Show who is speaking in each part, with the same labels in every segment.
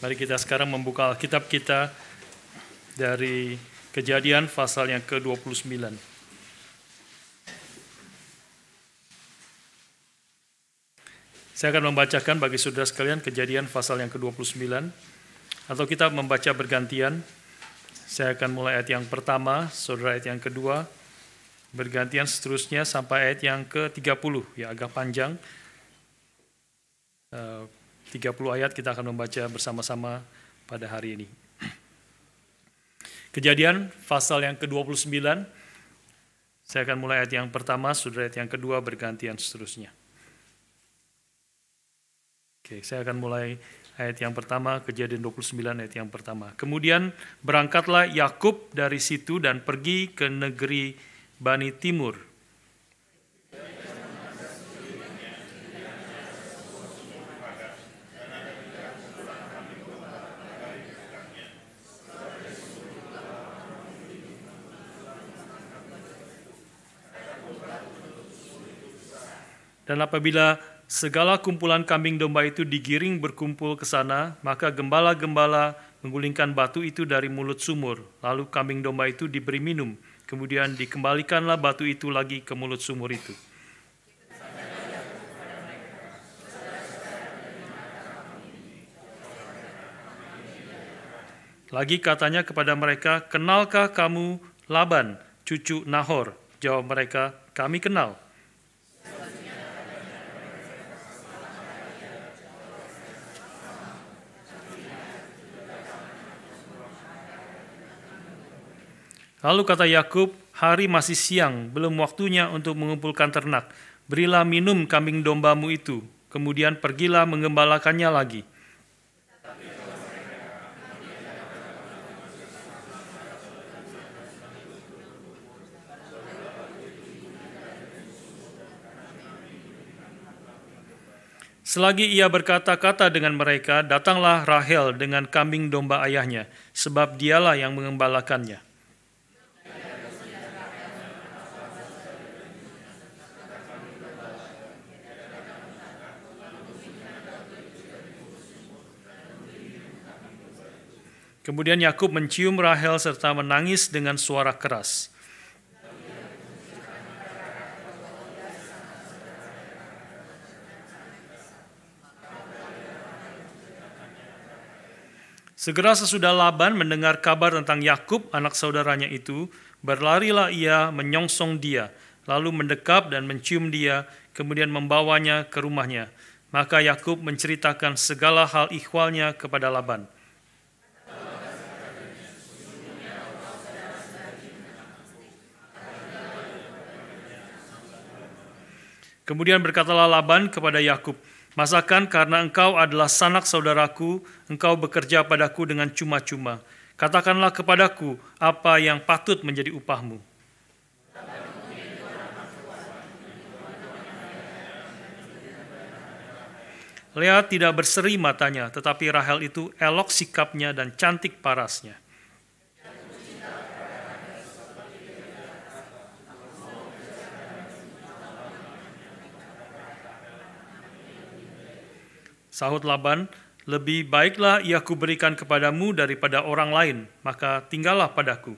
Speaker 1: Mari kita sekarang membuka Alkitab kita dari Kejadian pasal yang ke-29. Saya akan membacakan bagi saudara sekalian Kejadian pasal yang ke-29 atau kita membaca bergantian. Saya akan mulai ayat yang pertama, saudara ayat yang kedua, bergantian seterusnya sampai ayat yang ke-30 ya agak panjang. Uh, 30 ayat kita akan membaca bersama-sama pada hari ini. Kejadian pasal yang ke-29, saya akan mulai ayat yang pertama, sudah ayat yang kedua bergantian seterusnya. Oke, saya akan mulai ayat yang pertama, kejadian 29 ayat yang pertama. Kemudian berangkatlah Yakub dari situ dan pergi ke negeri Bani Timur Dan apabila segala kumpulan kambing domba itu digiring berkumpul ke sana, maka gembala-gembala menggulingkan batu itu dari mulut sumur, lalu kambing domba itu diberi minum, kemudian dikembalikanlah batu itu lagi ke mulut sumur itu. Lagi katanya kepada mereka, "Kenalkah kamu Laban, cucu Nahor?" Jawab mereka, "Kami kenal." Lalu kata Yakub, "Hari masih siang, belum waktunya untuk mengumpulkan ternak. Berilah minum kambing dombamu itu, kemudian pergilah mengembalakannya lagi." Selagi ia berkata-kata dengan mereka, datanglah Rahel dengan kambing domba ayahnya, sebab dialah yang mengembalakannya. Kemudian Yakub mencium Rahel serta menangis dengan suara keras. Segera sesudah Laban mendengar kabar tentang Yakub, anak saudaranya itu, berlarilah ia menyongsong dia, lalu mendekap dan mencium dia, kemudian membawanya ke rumahnya. Maka Yakub menceritakan segala hal ikhwalnya kepada Laban. Kemudian berkatalah Laban kepada Yakub, "Masakan karena engkau adalah sanak saudaraku, engkau bekerja padaku dengan cuma-cuma. Katakanlah kepadaku apa yang patut menjadi upahmu." Lea tidak berseri matanya, tetapi Rahel itu elok sikapnya dan cantik parasnya. Sahut Laban, lebih baiklah ia kuberikan kepadamu daripada orang lain, maka tinggallah padaku.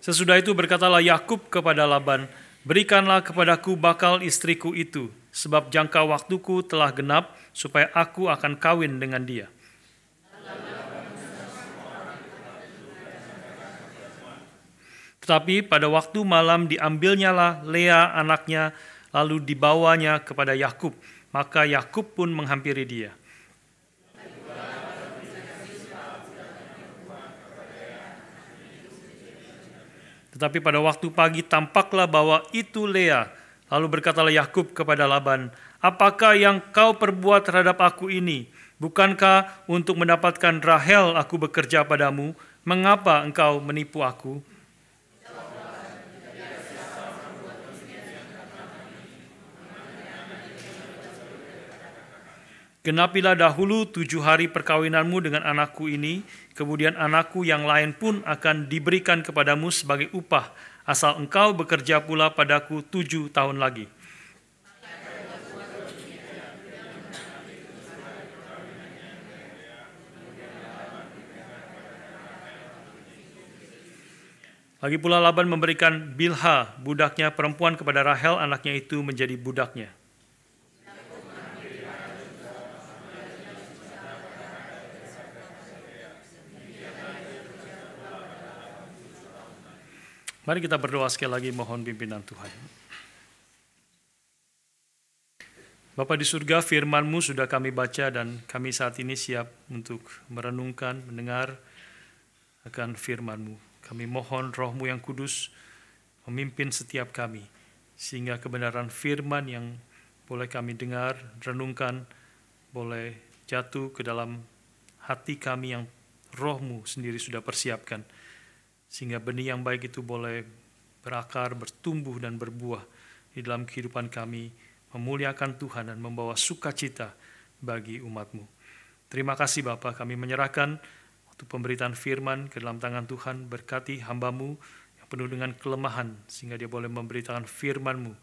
Speaker 1: Sesudah itu berkatalah Yakub kepada Laban, "Berikanlah kepadaku bakal istriku itu, sebab jangka waktuku telah genap supaya aku akan kawin dengan dia." Tetapi pada waktu malam diambilnyalah Lea anaknya lalu dibawanya kepada Yakub. Maka Yakub pun menghampiri dia. Tetapi pada waktu pagi tampaklah bahwa itu Lea. Lalu berkatalah Yakub kepada Laban, "Apakah yang kau perbuat terhadap aku ini? Bukankah untuk mendapatkan Rahel aku bekerja padamu? Mengapa engkau menipu aku?" Genapilah dahulu tujuh hari perkawinanmu dengan anakku ini, kemudian anakku yang lain pun akan diberikan kepadamu sebagai upah, asal engkau bekerja pula padaku tujuh tahun lagi.' Lagi pula Laban memberikan Bilha, budaknya perempuan kepada Rahel, anaknya itu menjadi budaknya. Mari kita berdoa sekali lagi mohon pimpinan Tuhan. Bapak di surga, FirmanMu sudah kami baca dan kami saat ini siap untuk merenungkan, mendengar akan FirmanMu Kami mohon RohMu yang kudus memimpin setiap kami, sehingga kebenaran firman yang boleh kami dengar, renungkan, boleh jatuh ke dalam hati kami yang rohmu sendiri sudah persiapkan. Sehingga benih yang baik itu boleh berakar, bertumbuh, dan berbuah di dalam kehidupan kami, memuliakan Tuhan dan membawa sukacita bagi umatmu. Terima kasih Bapak, kami menyerahkan waktu pemberitaan firman ke dalam tangan Tuhan, berkati hambamu yang penuh dengan kelemahan, sehingga dia boleh memberitakan firmanmu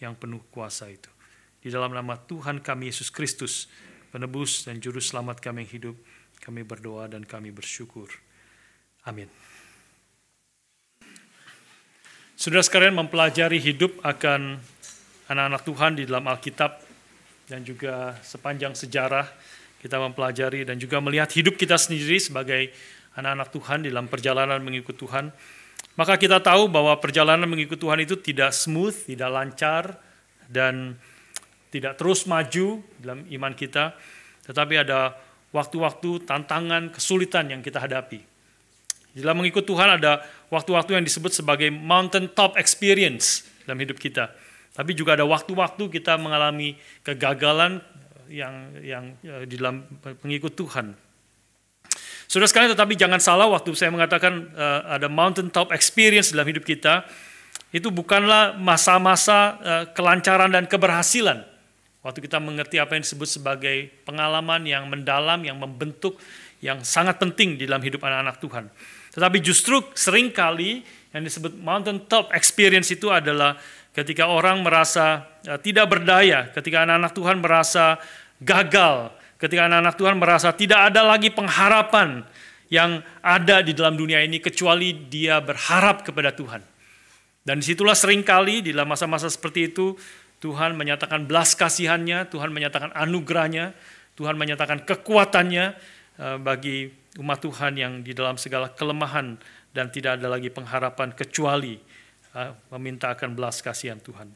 Speaker 1: yang penuh kuasa itu. Di dalam nama Tuhan kami Yesus Kristus, penebus dan juru selamat kami yang hidup, kami berdoa dan kami bersyukur. Amin. Saudara sekalian mempelajari hidup akan anak-anak Tuhan di dalam Alkitab dan juga sepanjang sejarah kita mempelajari dan juga melihat hidup kita sendiri sebagai anak-anak Tuhan di dalam perjalanan mengikut Tuhan. Maka kita tahu bahwa perjalanan mengikut Tuhan itu tidak smooth, tidak lancar, dan tidak terus maju dalam iman kita. Tetapi ada waktu-waktu tantangan, kesulitan yang kita hadapi. Dalam mengikut Tuhan ada waktu-waktu yang disebut sebagai mountain top experience dalam hidup kita. Tapi juga ada waktu-waktu kita mengalami kegagalan yang yang eh, di dalam pengikut Tuhan. Sudah sekali, tetapi jangan salah waktu saya mengatakan uh, ada mountain top experience dalam hidup kita, itu bukanlah masa-masa uh, kelancaran dan keberhasilan. Waktu kita mengerti apa yang disebut sebagai pengalaman yang mendalam, yang membentuk, yang sangat penting di dalam hidup anak-anak Tuhan. Tetapi justru seringkali yang disebut mountain top experience itu adalah ketika orang merasa e, tidak berdaya, ketika anak-anak Tuhan merasa gagal, ketika anak-anak Tuhan merasa tidak ada lagi pengharapan yang ada di dalam dunia ini kecuali dia berharap kepada Tuhan. Dan disitulah seringkali di dalam masa-masa seperti itu Tuhan menyatakan belas kasihannya, Tuhan menyatakan anugerahnya, Tuhan menyatakan kekuatannya e, bagi umat Tuhan yang di dalam segala kelemahan dan tidak ada lagi pengharapan kecuali uh, meminta akan belas kasihan Tuhan.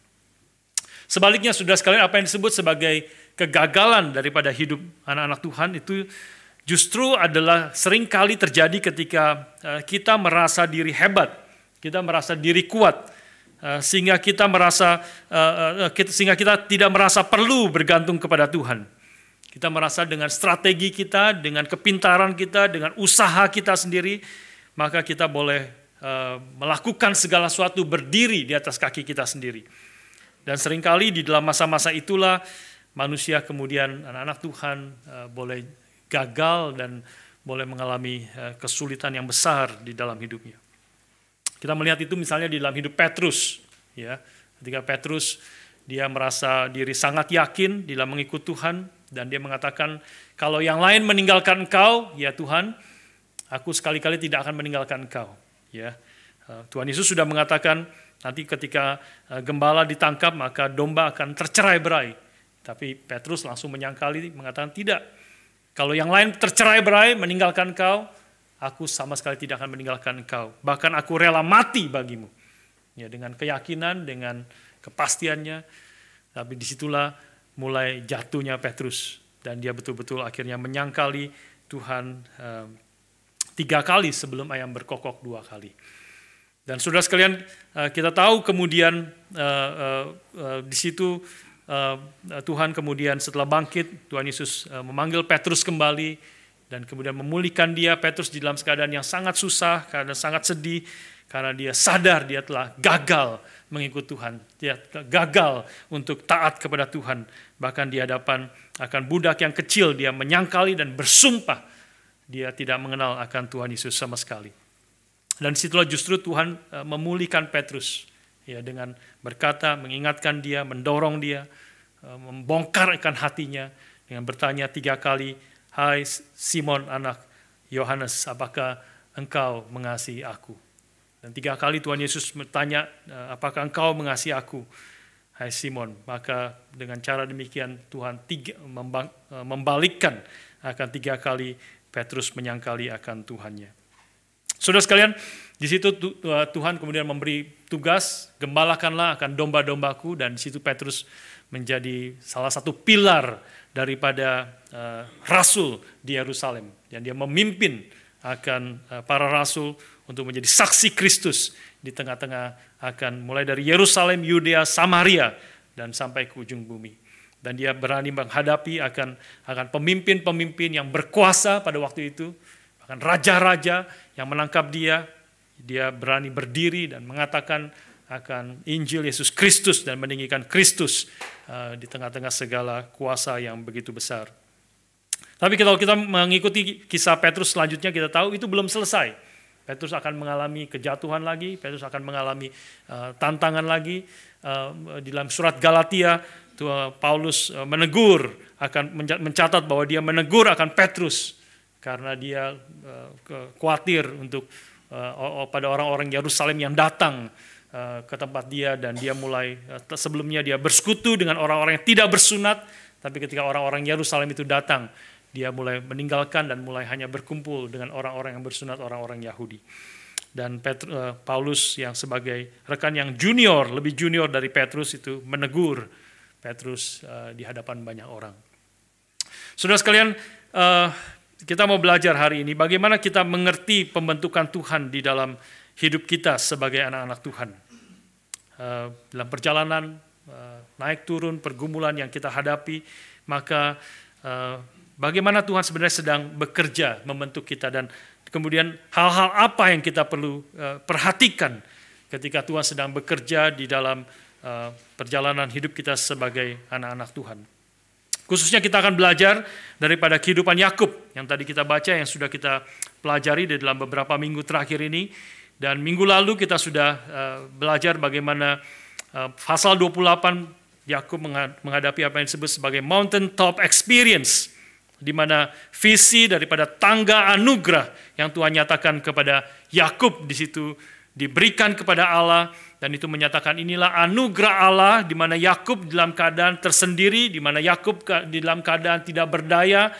Speaker 1: Sebaliknya sudah sekalian apa yang disebut sebagai kegagalan daripada hidup anak-anak Tuhan itu justru adalah seringkali terjadi ketika uh, kita merasa diri hebat, kita merasa diri kuat, uh, sehingga kita merasa uh, uh, uh kita, sehingga kita tidak merasa perlu bergantung kepada Tuhan. Kita merasa dengan strategi kita, dengan kepintaran kita, dengan usaha kita sendiri, maka kita boleh uh, melakukan segala sesuatu berdiri di atas kaki kita sendiri. Dan seringkali di dalam masa-masa itulah manusia kemudian anak-anak Tuhan uh, boleh gagal dan boleh mengalami uh, kesulitan yang besar di dalam hidupnya. Kita melihat itu misalnya di dalam hidup Petrus, ya. Ketika Petrus dia merasa diri sangat yakin di dalam mengikut Tuhan, dan dia mengatakan, kalau yang lain meninggalkan kau, ya Tuhan, aku sekali-kali tidak akan meninggalkan kau. Ya, eh, Tuhan Yesus sudah mengatakan, nanti ketika eh, gembala ditangkap, maka domba akan tercerai berai. Tapi Petrus langsung menyangkali, mengatakan tidak. Kalau yang lain tercerai berai, meninggalkan kau, aku sama sekali tidak akan meninggalkan engkau. Bahkan aku rela mati bagimu. Ya, dengan keyakinan, dengan kepastiannya. Tapi disitulah mulai jatuhnya Petrus dan dia betul-betul akhirnya menyangkali Tuhan eh, tiga kali sebelum ayam berkokok dua kali. Dan sudah sekalian eh, kita tahu kemudian eh, di situ Tuhan kemudian setelah bangkit Tuhan Yesus memanggil Petrus kembali dan kemudian memulihkan dia Petrus di dalam keadaan yang sangat susah karena sangat sedih karena dia sadar dia telah gagal mengikut Tuhan. Dia gagal untuk taat kepada Tuhan. Bahkan di hadapan akan budak yang kecil dia menyangkali dan bersumpah. Dia tidak mengenal akan Tuhan Yesus sama sekali. Dan situlah justru Tuhan e, memulihkan Petrus. ya Dengan berkata, mengingatkan dia, mendorong dia, e, membongkar ikan hatinya. Dengan bertanya tiga kali, Hai Simon anak Yohanes, apakah engkau mengasihi aku? Dan tiga kali Tuhan Yesus bertanya, eh, apakah engkau mengasihi aku? Hai Simon, maka dengan cara demikian Tuhan tiga, eh, membalikkan akan tiga kali Petrus menyangkali akan Tuhannya. Saudara sekalian, di situ eh, Tuhan kemudian memberi tugas, gembalakanlah akan domba-dombaku dan di situ Petrus menjadi salah satu pilar daripada uh, rasul di Yerusalem dan dia memimpin akan uh, para rasul untuk menjadi saksi Kristus di tengah-tengah akan mulai dari Yerusalem, Yudea, Samaria dan sampai ke ujung bumi. Dan dia berani menghadapi akan akan pemimpin-pemimpin yang berkuasa pada waktu itu, bahkan raja-raja yang menangkap dia. Dia berani berdiri dan mengatakan akan Injil Yesus Kristus dan meninggikan Kristus uh, di tengah-tengah segala kuasa yang begitu besar. Tapi kalau kita mengikuti kisah Petrus selanjutnya kita tahu itu belum selesai Petrus akan mengalami kejatuhan lagi, Petrus akan mengalami uh, tantangan lagi. Uh, di dalam surat Galatia, tua Paulus eh, menegur, akan mencatat bahwa dia menegur akan Petrus karena dia uh, khawatir untuk uh, pada orang-orang Yerusalem yang datang uh, ke tempat dia dan dia mulai uh, sebelumnya dia bersekutu dengan orang-orang yang tidak bersunat, tapi ketika orang-orang Yerusalem itu datang, dia mulai meninggalkan dan mulai hanya berkumpul dengan orang-orang yang bersunat orang-orang Yahudi. Dan Petru, uh, Paulus yang sebagai rekan yang junior, lebih junior dari Petrus itu menegur Petrus uh, di hadapan banyak orang. Saudara sekalian, uh, kita mau belajar hari ini bagaimana kita mengerti pembentukan Tuhan di dalam hidup kita sebagai anak-anak Tuhan. Uh, dalam perjalanan, uh, naik turun, pergumulan yang kita hadapi, maka uh, Bagaimana Tuhan sebenarnya sedang bekerja membentuk kita dan kemudian hal-hal apa yang kita perlu eh, perhatikan ketika Tuhan sedang bekerja di dalam eh, perjalanan hidup kita sebagai anak-anak Tuhan. Khususnya kita akan belajar daripada kehidupan Yakub yang tadi kita baca yang sudah kita pelajari di dalam beberapa minggu terakhir ini dan minggu lalu kita sudah eh, belajar bagaimana pasal 28 Yakub menghadapi apa yang disebut sebagai mountain top experience di mana visi daripada tangga anugerah yang Tuhan nyatakan kepada Yakub di situ diberikan kepada Allah dan itu menyatakan inilah anugerah Allah di mana Yakub dalam keadaan tersendiri, di mana Yakub di dalam keadaan tidak berdaya.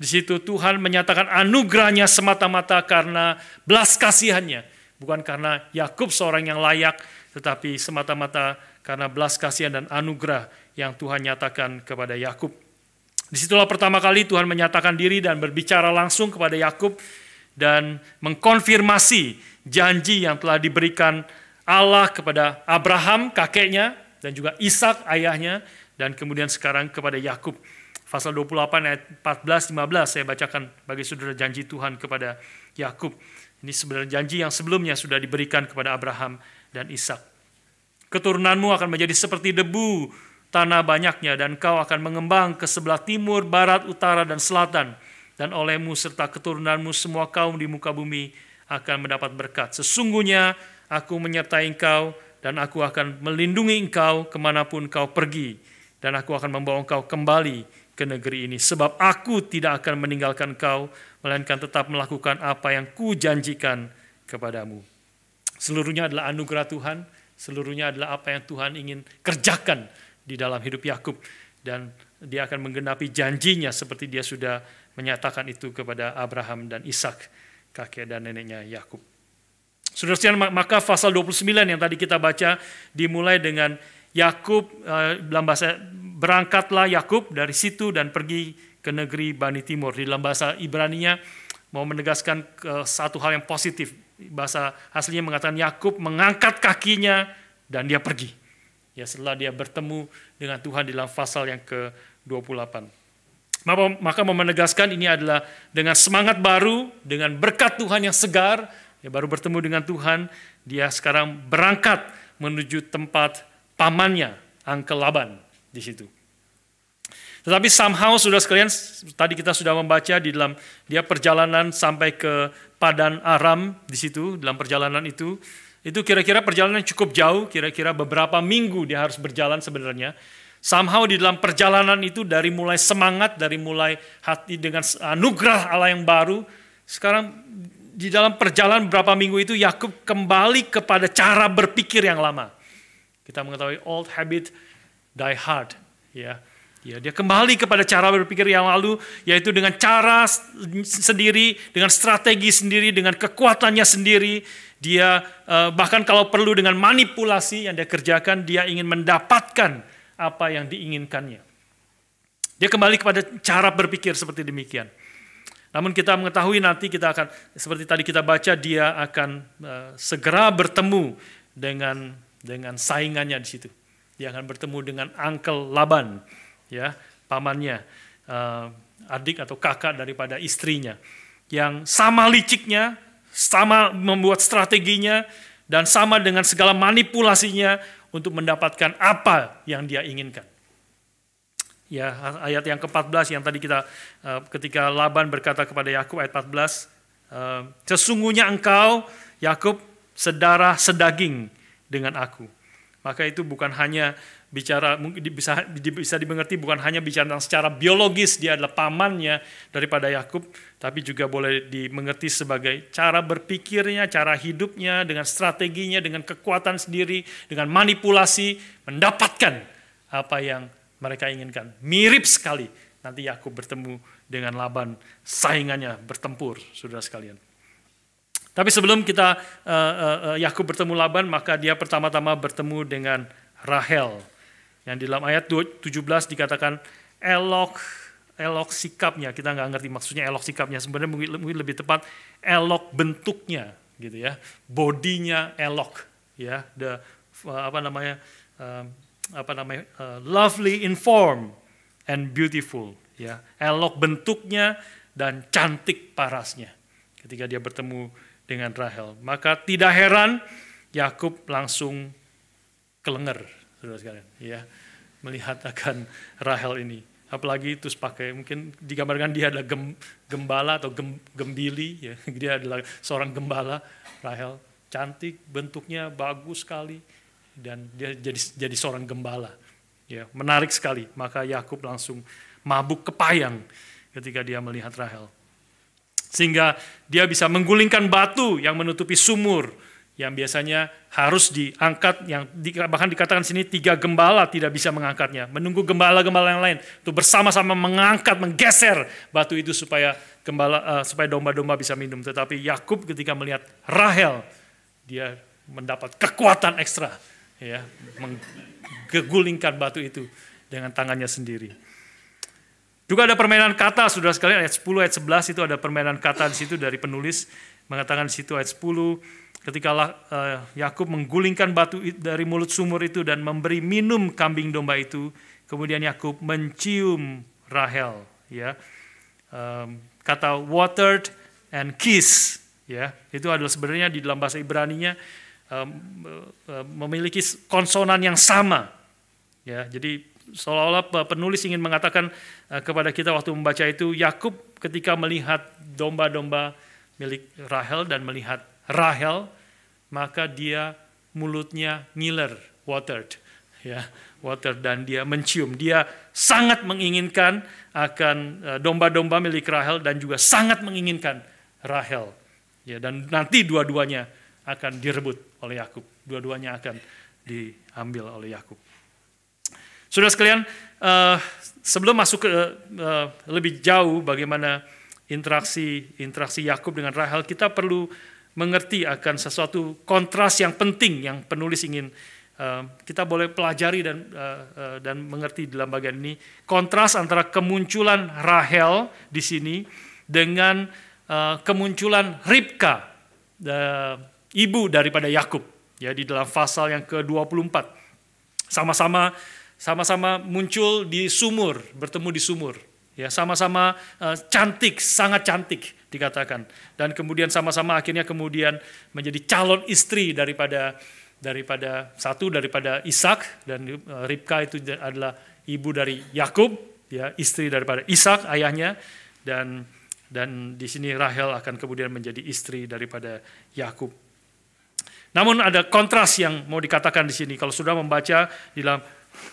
Speaker 1: Di situ Tuhan menyatakan anugerahnya semata-mata karena belas kasihannya, bukan karena Yakub seorang yang layak, tetapi semata-mata karena belas kasihan dan anugerah yang Tuhan nyatakan kepada Yakub. Disitulah pertama kali Tuhan menyatakan diri dan berbicara langsung kepada Yakub dan mengkonfirmasi janji yang telah diberikan Allah kepada Abraham kakeknya dan juga Ishak ayahnya dan kemudian sekarang kepada Yakub. Pasal 28 ayat 14 15 saya bacakan bagi saudara janji Tuhan kepada Yakub. Ini sebenarnya janji yang sebelumnya sudah diberikan kepada Abraham dan Ishak. Keturunanmu akan menjadi seperti debu tanah banyaknya dan kau akan mengembang ke sebelah timur, barat, utara, dan selatan. Dan olehmu serta keturunanmu semua kaum di muka bumi akan mendapat berkat. Sesungguhnya aku menyertai engkau dan aku akan melindungi engkau kemanapun kau pergi. Dan aku akan membawa engkau kembali ke negeri ini. Sebab aku tidak akan meninggalkan kau, melainkan tetap melakukan apa yang kujanjikan kepadamu. Seluruhnya adalah anugerah Tuhan, seluruhnya adalah apa yang Tuhan ingin kerjakan di dalam hidup Yakub dan dia akan menggenapi janjinya seperti dia sudah menyatakan itu kepada Abraham dan Ishak, kakek dan neneknya Yakub. Saudara maka pasal 29 yang tadi kita baca dimulai dengan Yakub eh, dalam bahasa berangkatlah Yakub dari situ dan pergi ke negeri Bani Timur. Di dalam bahasa Ibraninya mau menegaskan ke eh, satu hal yang positif. Bahasa aslinya mengatakan Yakub mengangkat kakinya dan dia pergi ya setelah dia bertemu dengan Tuhan di dalam pasal yang ke-28. Maka, memenegaskan ini adalah dengan semangat baru, dengan berkat Tuhan yang segar, dia baru bertemu dengan Tuhan, dia sekarang berangkat menuju tempat pamannya, Angkel Laban di situ. Tetapi somehow sudah sekalian tadi kita sudah membaca di dalam dia perjalanan sampai ke Padan Aram di situ dalam perjalanan itu itu kira-kira perjalanan cukup jauh, kira-kira beberapa minggu dia harus berjalan sebenarnya. Somehow di dalam perjalanan itu dari mulai semangat, dari mulai hati dengan anugerah Allah yang baru, sekarang di dalam perjalanan berapa minggu itu Yakub kembali kepada cara berpikir yang lama. Kita mengetahui old habit die hard, ya. Ya, dia kembali kepada cara berpikir yang lalu, yaitu dengan cara sendiri, dengan strategi sendiri, dengan kekuatannya sendiri. Dia eh, bahkan kalau perlu dengan manipulasi yang dia kerjakan, dia ingin mendapatkan apa yang diinginkannya. Dia kembali kepada cara berpikir seperti demikian. Namun kita mengetahui nanti kita akan seperti tadi kita baca dia akan eh, segera bertemu dengan dengan saingannya di situ. Dia akan bertemu dengan Uncle Laban ya pamannya, uh, adik atau kakak daripada istrinya, yang sama liciknya, sama membuat strateginya, dan sama dengan segala manipulasinya untuk mendapatkan apa yang dia inginkan. Ya, ayat yang ke-14 yang tadi kita eh, ketika Laban berkata kepada Yakub ayat 14, uh, eh, sesungguhnya engkau Yakub sedarah sedaging dengan aku. Maka itu bukan hanya bicara bisa bisa dimengerti bukan hanya bicara tentang secara biologis dia adalah pamannya daripada Yakub, tapi juga boleh dimengerti sebagai cara berpikirnya, cara hidupnya dengan strateginya, dengan kekuatan sendiri, dengan manipulasi mendapatkan apa yang mereka inginkan. Mirip sekali nanti Yakub bertemu dengan Laban, saingannya bertempur, saudara sekalian. Tapi sebelum kita uh, uh, Yakub bertemu Laban, maka dia pertama-tama bertemu dengan Rahel. Yang di dalam ayat 17 dikatakan elok elok sikapnya. Kita nggak ngerti maksudnya elok sikapnya. Sebenarnya mungkin lebih tepat elok bentuknya gitu ya. Bodinya elok ya. The uh, apa namanya? Uh, apa namanya? Uh, lovely in form and beautiful ya. Elok bentuknya dan cantik parasnya. Ketika dia bertemu dengan Rahel. Maka tidak heran Yakub langsung kelenger, saudara sekalian, ya melihat akan Rahel ini. Apalagi itu pakai mungkin digambarkan dia adalah gem, gembala atau gem, gembili, ya. dia adalah seorang gembala Rahel, cantik bentuknya bagus sekali dan dia jadi jadi seorang gembala. Ya, menarik sekali. Maka Yakub langsung mabuk kepayang ketika dia melihat Rahel. Sehingga dia bisa menggulingkan batu yang menutupi sumur yang biasanya harus diangkat yang di, bahkan dikatakan sini tiga gembala tidak bisa mengangkatnya menunggu gembala-gembala yang lain untuk bersama-sama mengangkat menggeser batu itu supaya gembala uh, supaya domba-domba bisa minum tetapi Yakub ketika melihat Rahel dia mendapat kekuatan ekstra ya menggulingkan batu itu dengan tangannya sendiri juga ada permainan kata, sudah sekalian, ayat 10, ayat 11 itu ada permainan kata di situ dari penulis mengatakan di situ ayat 10, ketika uh, Yakub menggulingkan batu dari mulut sumur itu dan memberi minum kambing domba itu, kemudian Yakub mencium Rahel, ya. Um, kata watered and kiss, ya. Itu adalah sebenarnya di dalam bahasa Ibrani-nya um, uh, memiliki konsonan yang sama. Ya, jadi seolah-olah penulis ingin mengatakan eh, kepada kita waktu membaca itu Yakub ketika melihat domba-domba milik Rahel dan melihat Rahel maka dia mulutnya ngiler watered ya water dan dia mencium dia sangat menginginkan akan eh, domba-domba milik Rahel dan juga sangat menginginkan Rahel ya dan nanti dua-duanya akan direbut oleh Yakub dua-duanya akan diambil oleh Yakub sudah sekalian, uh, sebelum masuk ke uh, lebih jauh bagaimana interaksi interaksi Yakub dengan Rahel, kita perlu mengerti akan sesuatu kontras yang penting yang penulis ingin uh, kita boleh pelajari dan uh, uh, dan mengerti dalam bagian ini kontras antara kemunculan Rahel di sini dengan uh, kemunculan Ribka uh, ibu daripada Yakub ya di dalam pasal yang ke-24 sama-sama sama-sama muncul di sumur, bertemu di sumur. Ya, sama-sama uh, cantik, sangat cantik dikatakan. Dan kemudian sama-sama akhirnya kemudian menjadi calon istri daripada daripada satu daripada Ishak dan uh, Ribka itu adalah ibu dari Yakub, ya, istri daripada Ishak ayahnya dan dan di sini Rahel akan kemudian menjadi istri daripada Yakub. Namun ada kontras yang mau dikatakan di sini. Kalau sudah membaca di dalam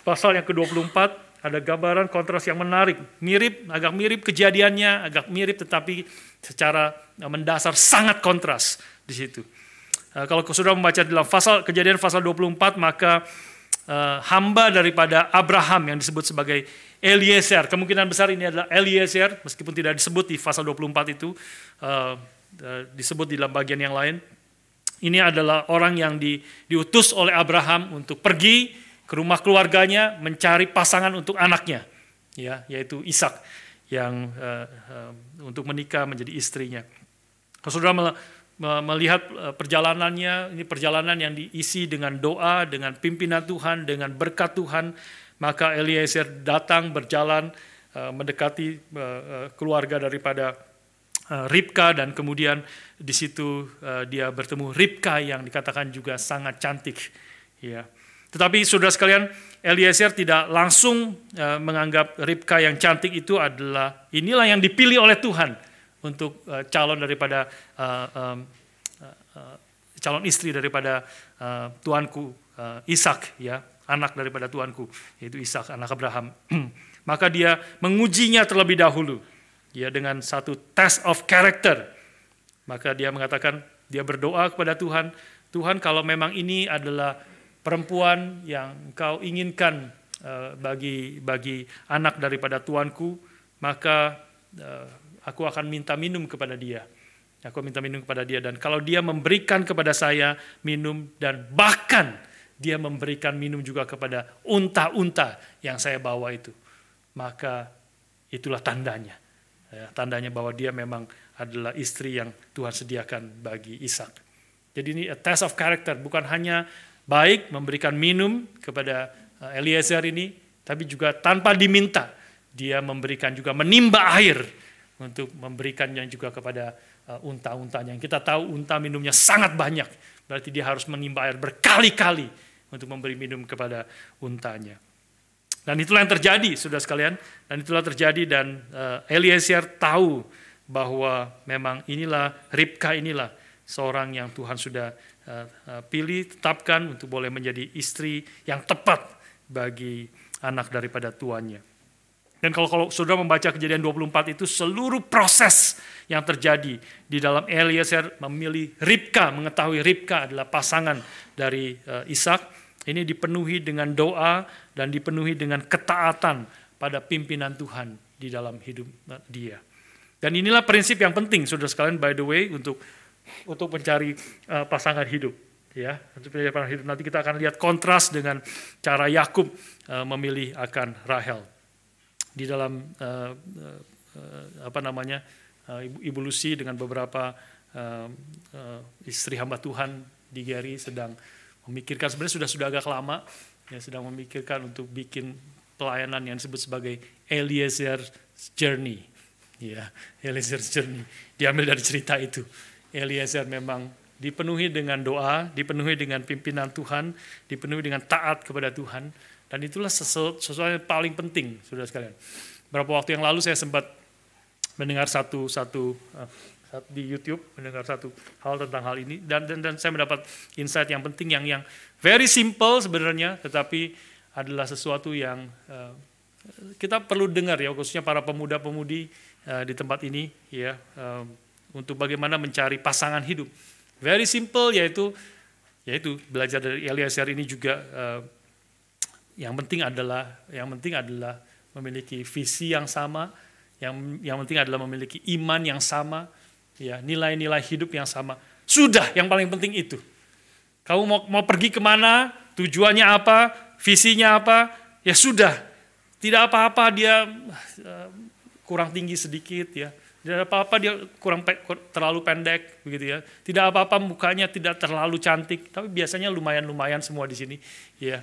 Speaker 1: pasal yang ke-24 ada gambaran kontras yang menarik, mirip, agak mirip kejadiannya, agak mirip tetapi secara eh, mendasar sangat kontras di situ. Eh, kalau sudah membaca dalam pasal kejadian pasal 24 maka uh, hamba daripada Abraham yang disebut sebagai Eliezer. Kemungkinan besar ini adalah Eliezer meskipun tidak disebut di pasal 24 itu uh, uh, disebut di dalam bagian yang lain. Ini adalah orang yang di, diutus oleh Abraham untuk pergi ke rumah keluarganya mencari pasangan untuk anaknya, ya, yaitu Ishak yang uh, uh, untuk menikah menjadi istrinya. Kalau saudara melihat eh, perjalanannya, ini perjalanan yang diisi dengan doa, dengan pimpinan Tuhan, dengan berkat Tuhan, maka Eliezer datang berjalan mendekati keluarga daripada Ribka dan kemudian di situ dia bertemu Ribka yang dikatakan juga sangat cantik. Ya. Tetapi saudara sekalian, Eliezer tidak langsung e, menganggap Ribka yang cantik itu adalah inilah yang dipilih oleh Tuhan untuk e, calon daripada e, calon istri daripada tuanku Ishak ya anak daripada tuanku yaitu Ishak anak Abraham maka dia mengujinya terlebih dahulu ya dengan satu test of character maka dia mengatakan dia berdoa kepada Tuhan Tuhan kalau memang ini adalah perempuan yang engkau inginkan eh, bagi bagi anak daripada tuanku, maka eh, aku akan minta minum kepada dia. Aku minta minum kepada dia dan kalau dia memberikan kepada saya minum dan bahkan dia memberikan minum juga kepada unta-unta yang saya bawa itu, maka itulah tandanya. Ya, tandanya bahwa dia memang adalah istri yang Tuhan sediakan bagi Ishak. Jadi ini a test of character, bukan hanya baik memberikan minum kepada eh, Eliezer ini, tapi juga tanpa diminta dia memberikan juga menimba air untuk memberikannya juga kepada eh, unta-untanya. Kita tahu unta minumnya sangat banyak, berarti dia harus menimba air berkali-kali untuk memberi minum kepada untanya. Dan itulah yang terjadi, sudah sekalian. Dan itulah terjadi dan eh, Eliezer tahu bahwa memang inilah Ribka inilah seorang yang Tuhan sudah Eh, eh, pilih, tetapkan untuk boleh menjadi istri yang tepat bagi anak daripada tuannya. Dan kalau, kalau saudara membaca kejadian 24 itu seluruh proses yang terjadi di dalam Eliezer memilih Ribka, mengetahui Ribka adalah pasangan dari uh, Ishak. Ini dipenuhi dengan doa dan dipenuhi dengan ketaatan pada pimpinan Tuhan di dalam hidup dia. Dan inilah prinsip yang penting saudara sekalian by the way untuk untuk mencari uh, pasangan hidup ya untuk mencari pasangan hidup nanti kita akan lihat kontras dengan cara Yakub uh, memilih akan Rahel di dalam uh, uh, apa namanya uh, ibu, Lucy dengan beberapa uh, uh, istri hamba Tuhan di Gary sedang memikirkan sebenarnya sudah sudah agak lama ya sedang memikirkan untuk bikin pelayanan yang disebut sebagai Eliezer's Journey ya Eliezer Journey diambil dari cerita itu Eliezer memang dipenuhi dengan doa, dipenuhi dengan pimpinan Tuhan, dipenuhi dengan taat kepada Tuhan. Dan itulah sesuatu, sesuatu yang paling penting, saudara sekalian. Berapa waktu yang lalu saya sempat mendengar satu satu eh, di YouTube mendengar satu hal tentang hal ini dan dan, dan saya mendapat insight yang penting yang yang very simple sebenarnya tetapi adalah sesuatu yang uh, kita perlu dengar ya khususnya para pemuda-pemudi uh, di tempat ini ya uh, untuk bagaimana mencari pasangan hidup. Very simple yaitu yaitu belajar dari Eliezer ini juga uh, yang penting adalah yang penting adalah memiliki visi yang sama, yang yang penting adalah memiliki iman yang sama, ya nilai-nilai hidup yang sama. Sudah yang paling penting itu. Kamu mau mau pergi kemana? Tujuannya apa? Visinya apa? Ya sudah. Tidak apa-apa dia uh, kurang tinggi sedikit ya tidak apa-apa dia kurang pe terlalu pendek begitu ya. Tidak apa-apa mukanya tidak terlalu cantik, tapi biasanya lumayan-lumayan semua di sini. Ya.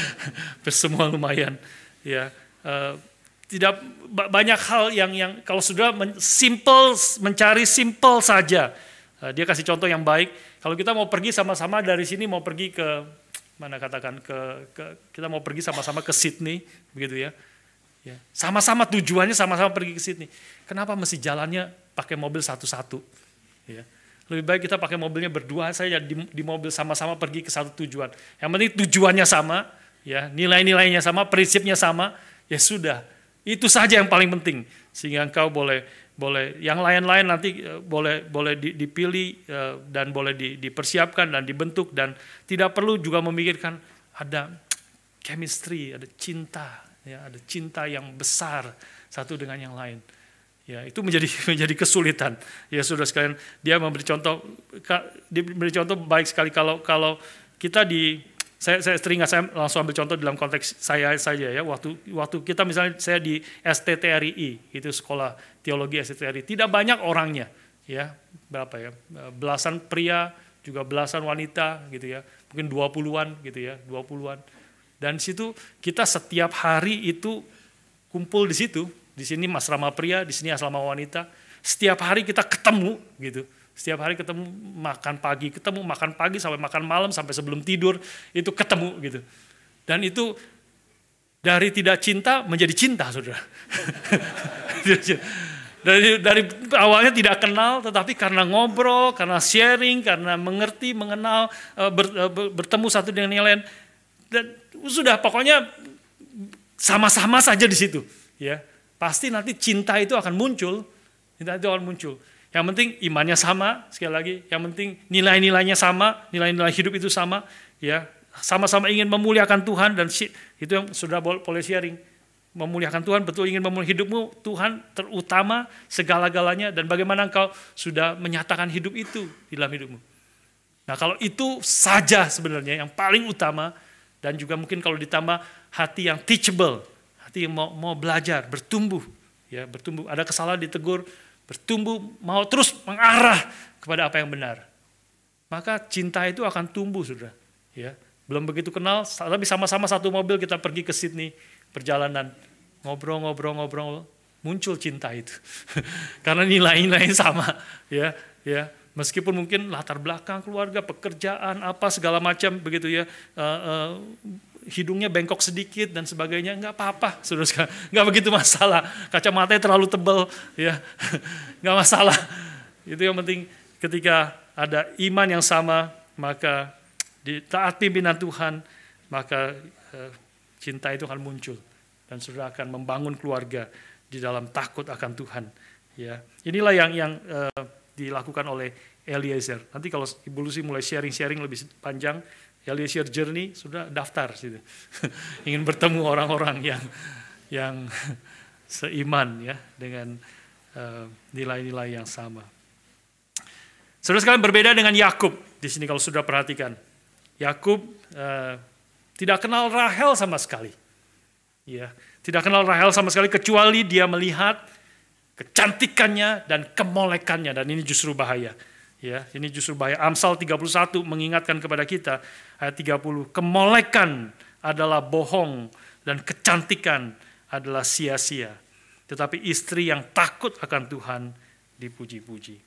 Speaker 1: semua lumayan. Ya. Uh, tidak banyak hal yang yang kalau sudah men, simple mencari simple saja. Uh, dia kasih contoh yang baik. Kalau kita mau pergi sama-sama dari sini mau pergi ke mana katakan ke, ke kita mau pergi sama-sama ke Sydney begitu ya Ya. Sama-sama tujuannya sama-sama pergi ke sini Kenapa mesti jalannya pakai mobil satu-satu? Ya. Lebih baik kita pakai mobilnya berdua saja di, di mobil sama-sama pergi ke satu tujuan. Yang penting tujuannya sama, ya nilai-nilainya sama, prinsipnya sama, ya sudah. Itu saja yang paling penting sehingga engkau boleh boleh yang lain-lain nanti eh, boleh boleh dipilih eh, dan boleh dipersiapkan dan dibentuk dan tidak perlu juga memikirkan ada chemistry, ada cinta, ya ada cinta yang besar satu dengan yang lain ya itu menjadi menjadi kesulitan ya sudah sekalian dia memberi contoh dia memberi contoh baik sekali kalau kalau kita di saya saya teringat saya langsung ambil contoh dalam konteks saya saja ya waktu waktu kita misalnya saya di STTRI itu sekolah teologi STTRI tidak banyak orangnya ya berapa ya belasan pria juga belasan wanita gitu ya mungkin 20-an gitu ya 20-an dan di situ kita setiap hari itu kumpul di situ. Di sini asrama pria, di sini asrama wanita. Setiap hari kita ketemu gitu. Setiap hari ketemu makan pagi, ketemu makan pagi sampai makan malam sampai sebelum tidur itu ketemu gitu. Dan itu dari tidak cinta menjadi cinta, Saudara. dari dari awalnya tidak kenal tetapi karena ngobrol, karena sharing, karena mengerti, mengenal eh, ber, eh, ber, bertemu satu dengan yang lain dan sudah pokoknya sama-sama saja di situ ya pasti nanti cinta itu akan muncul cinta itu akan muncul yang penting imannya sama sekali lagi yang penting nilai-nilainya sama nilai-nilai hidup itu sama ya sama-sama ingin memuliakan Tuhan dan itu yang sudah boleh sharing memuliakan Tuhan betul ingin memuliakan hidupmu Tuhan terutama segala-galanya dan bagaimana engkau sudah menyatakan hidup itu di dalam hidupmu nah kalau itu saja sebenarnya yang paling utama dan juga mungkin kalau ditambah hati yang teachable, hati yang mau, mau belajar, bertumbuh, ya bertumbuh. Ada kesalahan ditegur, bertumbuh, mau terus mengarah kepada apa yang benar. Maka cinta itu akan tumbuh, sudah. Ya, belum begitu kenal, tapi sama-sama satu mobil kita pergi ke Sydney perjalanan, ngobrol-ngobrol-ngobrol, muncul cinta itu karena nilai-nilai sama ya ya Meskipun mungkin latar belakang keluarga, pekerjaan, apa segala macam begitu ya, uh, uh, hidungnya bengkok sedikit dan sebagainya nggak apa-apa sudah nggak begitu masalah kacamatanya terlalu tebal ya nggak masalah itu yang penting ketika ada iman yang sama maka di taat pimpinan Tuhan maka eh, cinta itu akan muncul dan saudara akan membangun keluarga di dalam takut akan Tuhan ya inilah yang yang dilakukan oleh Eliezer. Nanti kalau Ibu Lucy mulai sharing-sharing lebih panjang, Eliezer Journey sudah daftar gitu. Ingin bertemu orang-orang yang yang seiman ya dengan eh, nilai-nilai uh, yang sama. Saudara sekalian berbeda dengan Yakub di sini kalau sudah perhatikan. Yakub uh, tidak kenal Rahel sama sekali. Ya, tidak kenal Rahel sama sekali kecuali dia melihat kecantikannya dan kemolekannya dan ini justru bahaya. Ya, ini justru bahaya. Amsal 31 mengingatkan kepada kita ayat 30, kemolekan adalah bohong dan kecantikan adalah sia-sia. Tetapi istri yang takut akan Tuhan dipuji-puji.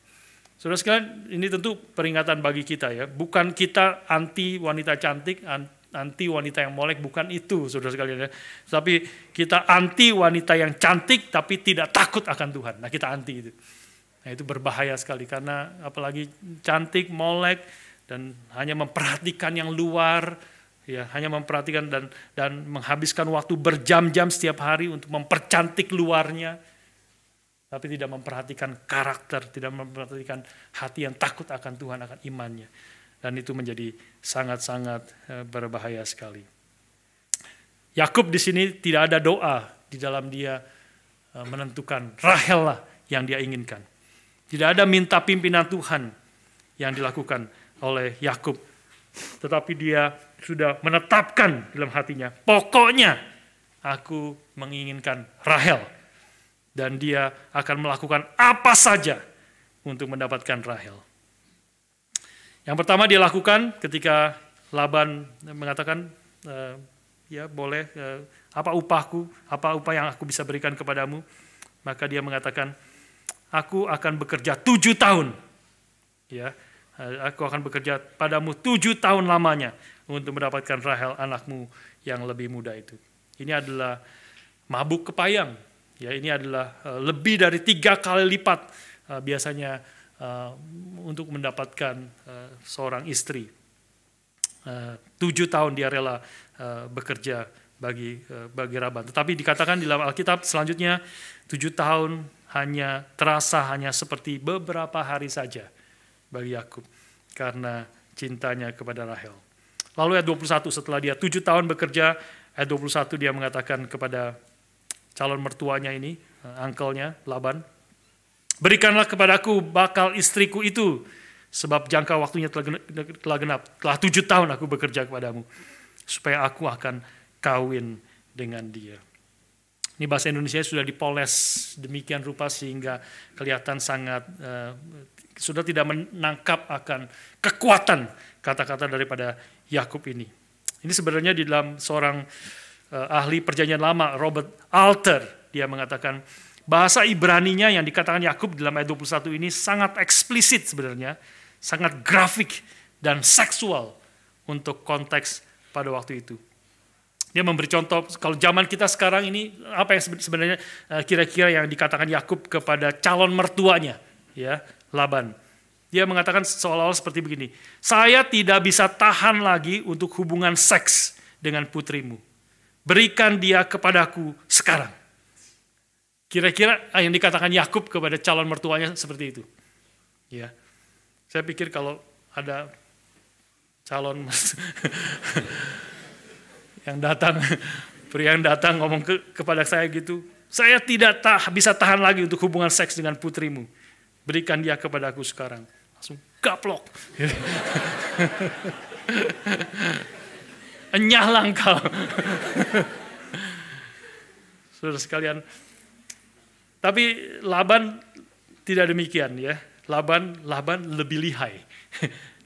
Speaker 1: Saudara sekalian, ini tentu peringatan bagi kita ya. Bukan kita anti wanita cantik, anti wanita yang molek, bukan itu saudara sekalian ya. Tapi kita anti wanita yang cantik tapi tidak takut akan Tuhan. Nah kita anti itu. Nah itu berbahaya sekali karena apalagi cantik, molek, dan hanya memperhatikan yang luar, ya hanya memperhatikan dan dan menghabiskan waktu berjam-jam setiap hari untuk mempercantik luarnya tapi tidak memperhatikan karakter, tidak memperhatikan hati yang takut akan Tuhan, akan imannya. Dan itu menjadi sangat-sangat eh, berbahaya sekali. Yakub di sini tidak ada doa di dalam dia eh, menentukan Rahel lah yang dia inginkan. Tidak ada minta pimpinan Tuhan yang dilakukan oleh Yakub. Tetapi dia sudah menetapkan dalam hatinya, pokoknya aku menginginkan Rahel. Dan dia akan melakukan apa saja untuk mendapatkan Rahel. Yang pertama dia lakukan ketika Laban mengatakan, e, ya boleh, e, apa upahku, apa upah yang aku bisa berikan kepadamu. Maka dia mengatakan, aku akan bekerja tujuh tahun. Ya, aku akan bekerja padamu tujuh tahun lamanya untuk mendapatkan Rahel anakmu yang lebih muda itu. Ini adalah mabuk kepayang. Ya, ini adalah eh, lebih dari tiga kali lipat eh, biasanya eh, untuk mendapatkan seorang istri. tujuh tahun dia rela bekerja bagi bagi Raban. Tetapi dikatakan di dalam Alkitab selanjutnya tujuh tahun hanya terasa hanya seperti beberapa hari saja bagi Yakub karena cintanya kepada Rahel. Lalu ayat 21 setelah dia tujuh tahun bekerja, ayat 21 dia mengatakan kepada calon mertuanya ini, angkelnya eh, Laban, berikanlah kepadaku bakal istriku itu, sebab jangka waktunya telah genap, telah, genap, telah tujuh tahun aku bekerja kepadamu, supaya aku akan kawin dengan dia. Ini bahasa Indonesia sudah dipoles demikian rupa sehingga kelihatan sangat uh, sudah tidak menangkap akan kekuatan kata-kata daripada Yakub ini. Ini sebenarnya di dalam seorang uh, ahli perjanjian lama Robert Alter dia mengatakan bahasa Ibraninya yang dikatakan Yakub dalam ayat 21 ini sangat eksplisit sebenarnya, sangat grafik dan seksual untuk konteks pada waktu itu. Dia memberi contoh kalau zaman kita sekarang ini apa yang sebenarnya eh, kira-kira yang dikatakan Yakub kepada calon mertuanya, ya Laban. Dia mengatakan seolah-olah seperti begini, saya tidak bisa tahan lagi untuk hubungan seks dengan putrimu. Berikan dia kepadaku sekarang. Kira-kira yang dikatakan Yakub kepada calon mertuanya seperti itu. Ya. Saya pikir kalau ada calon yang datang pria yang datang ngomong ke, kepada saya gitu, saya tidak tah, bisa tahan lagi untuk hubungan seks dengan putrimu. Berikan dia kepadaku sekarang. Langsung gaplok. Enyah langkah Saudara sekalian, tapi Laban tidak demikian ya. Laban Laban lebih lihai.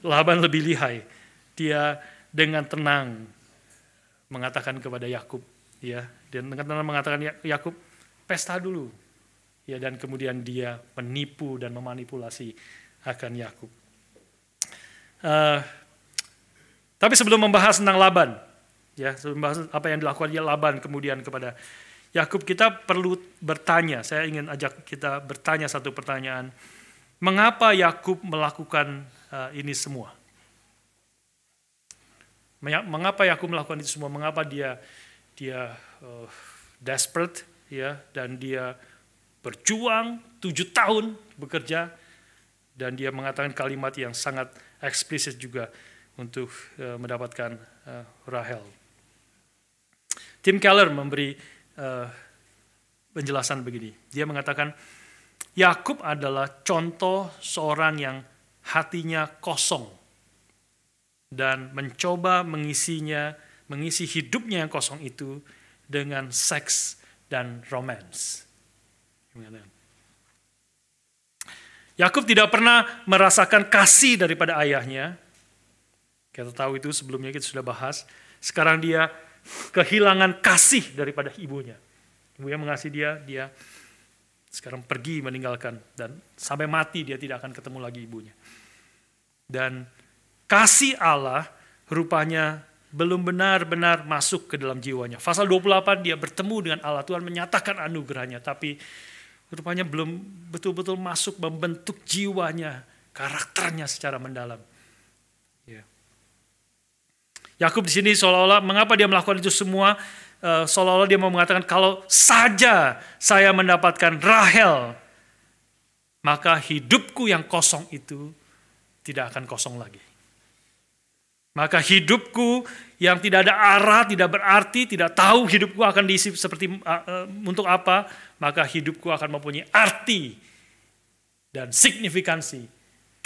Speaker 1: Laban lebih lihai. Dia dengan tenang mengatakan kepada Yakub ya dan dengan mengatakan ya-, Yakub pesta dulu ya dan kemudian dia menipu dan memanipulasi akan Yakub. Uh, tapi sebelum membahas tentang Laban, ya sebelum membahas apa yang dilakukan ya Laban kemudian kepada Yakub, kita perlu bertanya. Saya ingin ajak kita bertanya satu pertanyaan: mengapa Yakub melakukan uh, ini semua? Mengapa Yakub ya melakukan itu semua? Mengapa dia dia uh, desperate ya dan dia berjuang tujuh tahun bekerja dan dia mengatakan kalimat yang sangat eksplisit juga untuk uh, mendapatkan uh, Rahel. Tim Keller memberi uh, penjelasan begini. Dia mengatakan Yakub adalah contoh seorang yang hatinya kosong dan mencoba mengisinya, mengisi hidupnya yang kosong itu dengan seks dan romance. Yakub tidak pernah merasakan kasih daripada ayahnya. Kita tahu itu sebelumnya kita sudah bahas. Sekarang dia kehilangan kasih daripada ibunya. Ibunya mengasihi dia, dia sekarang pergi meninggalkan dan sampai mati dia tidak akan ketemu lagi ibunya. Dan kasih Allah rupanya belum benar-benar masuk ke dalam jiwanya. Pasal 28 dia bertemu dengan Allah Tuhan menyatakan anugerahnya tapi rupanya belum betul-betul masuk membentuk jiwanya, karakternya secara mendalam. Ya. Yakub di sini seolah-olah mengapa dia melakukan itu semua eh, seolah-olah dia mau mengatakan kalau saja saya mendapatkan Rahel maka hidupku yang kosong itu tidak akan kosong lagi. Maka hidupku yang tidak ada arah, tidak berarti, tidak tahu hidupku akan diisi seperti uh, uh, untuk apa, maka hidupku akan mempunyai arti dan signifikansi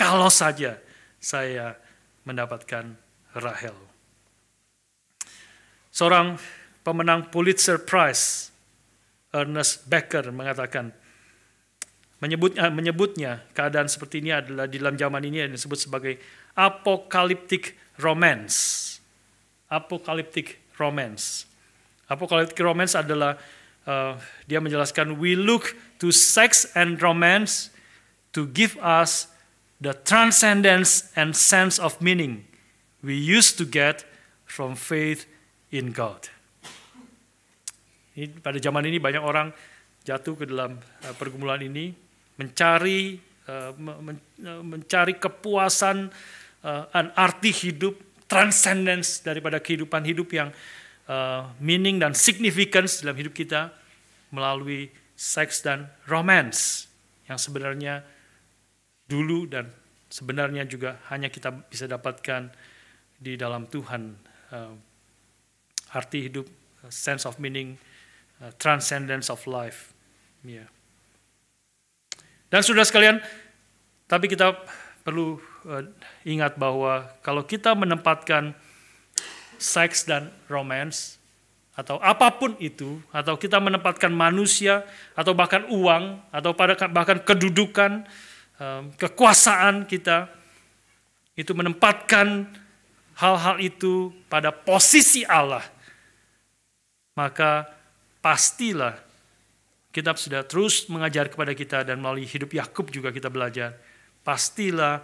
Speaker 1: kalau saja saya mendapatkan Rahel. Seorang pemenang Pulitzer Prize, Ernest Becker mengatakan, menyebutnya, menyebutnya keadaan seperti ini adalah di dalam zaman ini yang disebut sebagai apokaliptik romance. Apokaliptik romance. Apokaliptik romance adalah uh, dia menjelaskan we look to sex and romance to give us the transcendence and sense of meaning we used to get from faith in God. Ini, pada zaman ini banyak orang jatuh ke dalam uh, pergumulan ini mencari uh, men uh, mencari kepuasan uh, arti hidup, transcendence daripada kehidupan hidup yang uh, meaning dan significance dalam hidup kita melalui seks dan romance yang sebenarnya dulu dan sebenarnya juga hanya kita bisa dapatkan di dalam Tuhan uh, arti hidup sense of meaning uh, transcendence of life yeah. dan sudah sekalian tapi kita perlu uh, ingat bahwa kalau kita menempatkan seks dan romance atau apapun itu atau kita menempatkan manusia atau bahkan uang atau pada bahkan kedudukan um, kekuasaan kita itu menempatkan hal-hal itu pada posisi Allah maka pastilah kitab sudah terus mengajar kepada kita dan melalui hidup Yakub juga kita belajar pastilah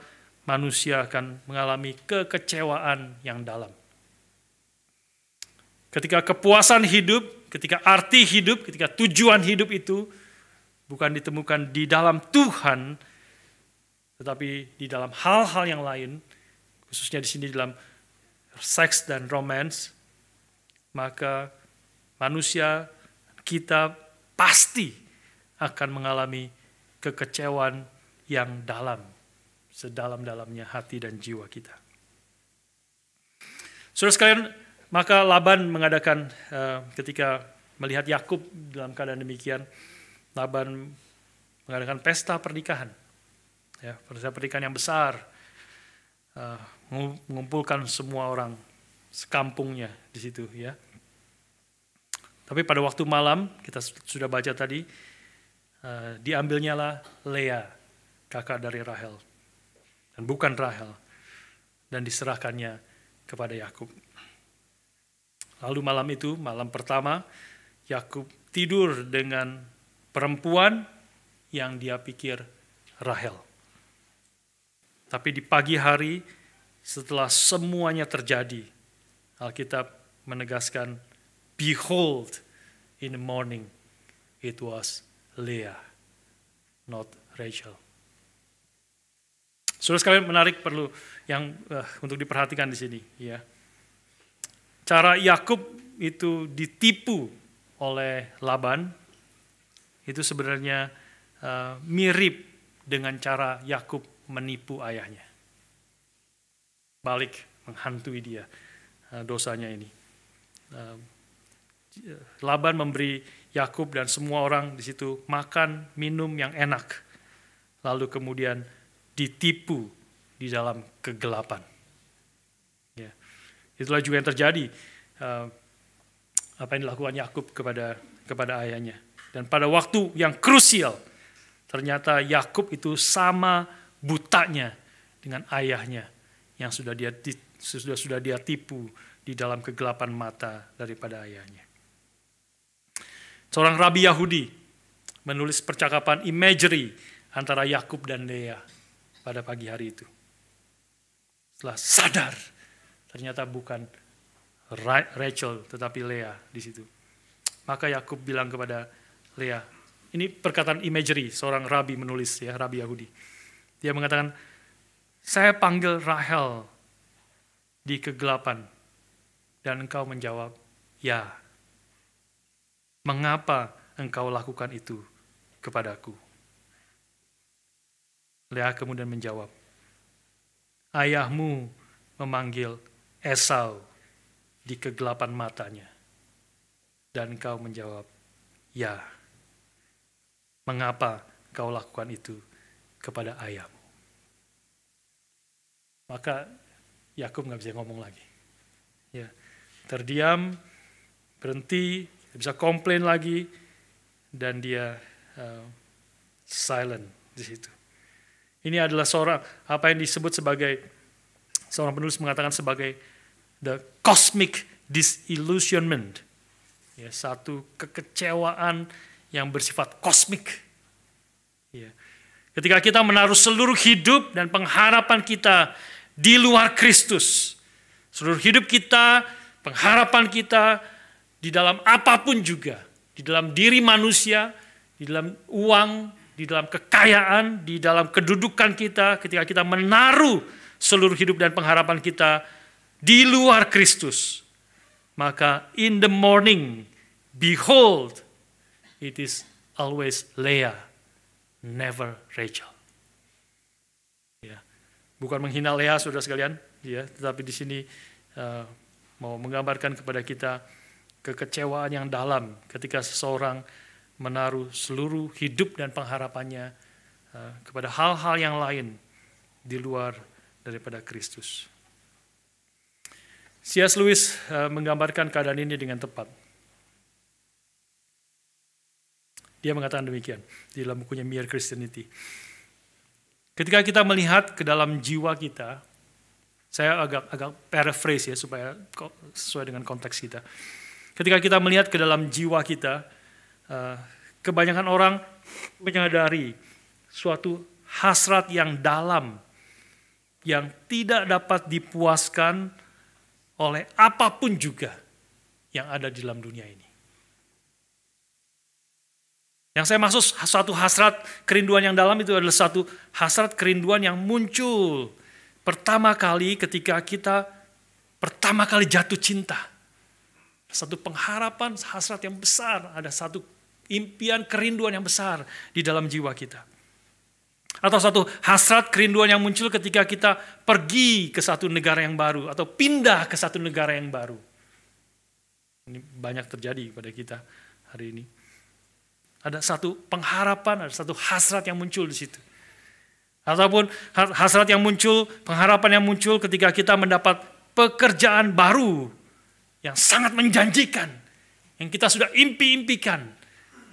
Speaker 1: manusia akan mengalami kekecewaan yang dalam. Ketika kepuasan hidup, ketika arti hidup, ketika tujuan hidup itu bukan ditemukan di dalam Tuhan, tetapi di dalam hal-hal yang lain, khususnya di sini dalam seks dan romance, maka manusia kita pasti akan mengalami kekecewaan yang dalam sedalam-dalamnya hati dan jiwa kita. Saudara sekalian, maka Laban mengadakan uh, ketika melihat Yakub dalam keadaan demikian, Laban mengadakan pesta pernikahan. Ya, pesta pernikahan yang besar. Uh, mengumpulkan semua orang sekampungnya di situ ya. Tapi pada waktu malam kita sudah baca tadi uh, eh, diambilnya lah Lea kakak dari Rahel dan bukan Rahel dan diserahkannya kepada Yakub. Lalu malam itu, malam pertama, Yakub tidur dengan perempuan yang dia pikir Rahel. Tapi di pagi hari setelah semuanya terjadi, Alkitab menegaskan, Behold, in the morning it was Leah, not Rachel sudah sekali menarik perlu yang uh, untuk diperhatikan di sini ya. Cara Yakub itu ditipu oleh Laban itu sebenarnya uh, mirip dengan cara Yakub menipu ayahnya. Balik menghantui dia uh, dosanya ini. Uh, Laban memberi Yakub dan semua orang di situ makan minum yang enak. Lalu kemudian ditipu di dalam kegelapan. Ya. Itulah juga yang terjadi uh, apa yang dilakukan Yakub kepada kepada ayahnya. Dan pada waktu yang krusial, ternyata Yakub itu sama butanya dengan ayahnya yang sudah dia sudah sudah dia tipu di dalam kegelapan mata daripada ayahnya. Seorang rabi Yahudi menulis percakapan imagery antara Yakub dan Leah pada pagi hari itu. Setelah sadar, ternyata bukan Rachel tetapi Leah di situ. Maka Yakub bilang kepada Leah, ini perkataan imagery seorang rabi menulis ya, rabi Yahudi. Dia mengatakan, "Saya panggil Rahel di kegelapan dan engkau menjawab, "Ya." Mengapa engkau lakukan itu kepadaku?" Leah kemudian menjawab, Ayahmu memanggil Esau di kegelapan matanya. Dan kau menjawab, Ya, mengapa kau lakukan itu kepada ayahmu? Maka Yakub nggak bisa ngomong lagi. Ya, terdiam, berhenti, bisa komplain lagi, dan dia uh, silent di situ. Ini adalah seorang apa yang disebut sebagai seorang penulis mengatakan sebagai the cosmic disillusionment. Ya, satu kekecewaan yang bersifat kosmik. Ya. Ketika kita menaruh seluruh hidup dan pengharapan kita di luar Kristus. Seluruh hidup kita, pengharapan kita di dalam apapun juga, di dalam diri manusia, di dalam uang, di dalam kekayaan, di dalam kedudukan kita, ketika kita menaruh seluruh hidup dan pengharapan kita di luar Kristus. Maka in the morning, behold, it is always Leah, never Rachel. Ya. Bukan menghina Leah, saudara sekalian, ya, tetapi di sini uh, mau menggambarkan kepada kita kekecewaan yang dalam ketika seseorang menaruh seluruh hidup dan pengharapannya eh, kepada hal-hal yang lain di luar daripada Kristus. C.S. Lewis eh, menggambarkan keadaan ini dengan tepat. Dia mengatakan demikian di dalam bukunya Mere Christianity. Ketika kita melihat ke dalam jiwa kita, saya agak agak paraphrase ya supaya sesuai dengan konteks kita. Ketika kita melihat ke dalam jiwa kita, Eh, kebanyakan orang menyadari suatu hasrat yang dalam yang tidak dapat dipuaskan oleh apapun juga yang ada di dalam dunia ini. Yang saya maksud satu hasrat kerinduan yang dalam itu adalah satu hasrat kerinduan yang muncul pertama kali ketika kita pertama kali jatuh cinta. Satu pengharapan, hasrat yang besar, ada satu impian kerinduan yang besar di dalam jiwa kita. Atau satu hasrat kerinduan yang muncul ketika kita pergi ke satu negara yang baru atau pindah ke satu negara yang baru. Ini banyak terjadi pada kita hari ini. Ada satu pengharapan, ada satu hasrat yang muncul di situ. Ataupun hasrat yang muncul, pengharapan yang muncul ketika kita mendapat pekerjaan baru yang sangat menjanjikan, yang kita sudah impi-impikan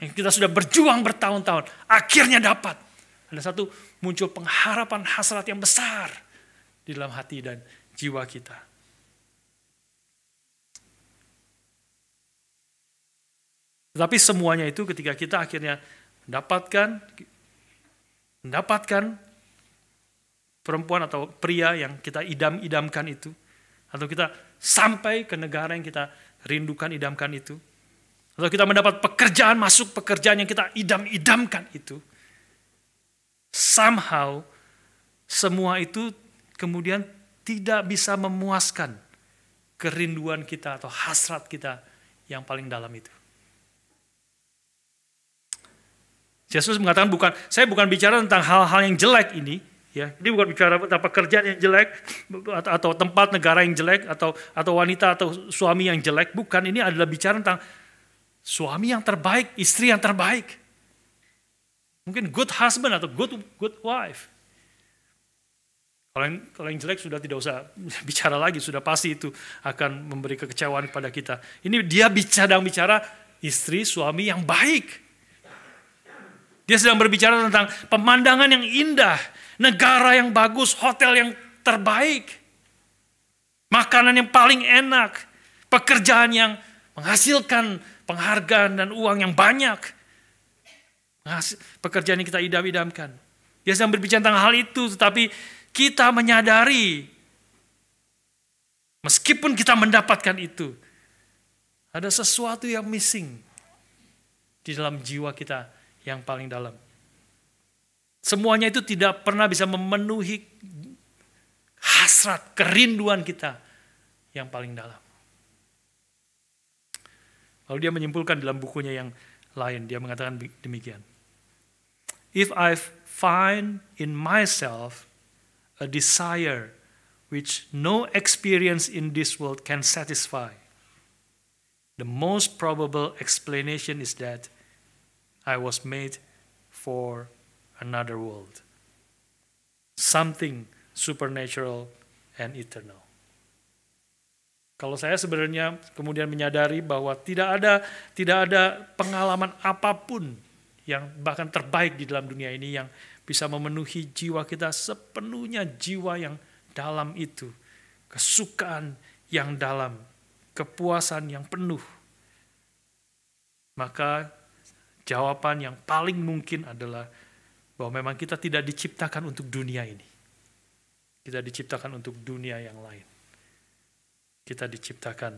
Speaker 1: yang kita sudah berjuang bertahun-tahun, akhirnya dapat. Ada satu muncul pengharapan hasrat yang besar di dalam hati dan jiwa kita. Tetapi semuanya itu ketika kita akhirnya mendapatkan mendapatkan perempuan atau pria yang kita idam-idamkan itu atau kita sampai ke negara yang kita rindukan idamkan itu atau kita mendapat pekerjaan masuk pekerjaan yang kita idam-idamkan itu. Somehow semua itu kemudian tidak bisa memuaskan kerinduan kita atau hasrat kita yang paling dalam itu. Yesus mengatakan bukan saya bukan bicara tentang hal-hal yang jelek ini ya ini bukan bicara tentang pekerjaan yang jelek atau tempat negara yang jelek atau atau wanita atau suami yang jelek bukan ini adalah bicara tentang Suami yang terbaik, istri yang terbaik. Mungkin good husband atau good good wife. Kalau yang, kalau yang jelek sudah tidak usah bicara lagi, sudah pasti itu akan memberi kekecewaan kepada kita. Ini dia bicara bicara istri, suami yang baik. Dia sedang berbicara tentang pemandangan yang indah, negara yang bagus, hotel yang terbaik, makanan yang paling enak, pekerjaan yang menghasilkan penghargaan dan uang yang banyak. Pekerjaan yang kita idam-idamkan. Dia sedang berbicara tentang hal itu, tetapi kita menyadari meskipun kita mendapatkan itu, ada sesuatu yang missing di dalam jiwa kita yang paling dalam. Semuanya itu tidak pernah bisa memenuhi hasrat, kerinduan kita yang paling dalam. Lalu dia menyimpulkan dalam bukunya yang lain, dia mengatakan demikian. If I find in myself a desire which no experience in this world can satisfy, the most probable explanation is that I was made for another world, something supernatural and eternal. Kalau saya sebenarnya kemudian menyadari bahwa tidak ada tidak ada pengalaman apapun yang bahkan terbaik di dalam dunia ini yang bisa memenuhi jiwa kita sepenuhnya jiwa yang dalam itu, kesukaan yang dalam, kepuasan yang penuh. Maka jawaban yang paling mungkin adalah bahwa memang kita tidak diciptakan untuk dunia ini. Kita diciptakan untuk dunia yang lain kita diciptakan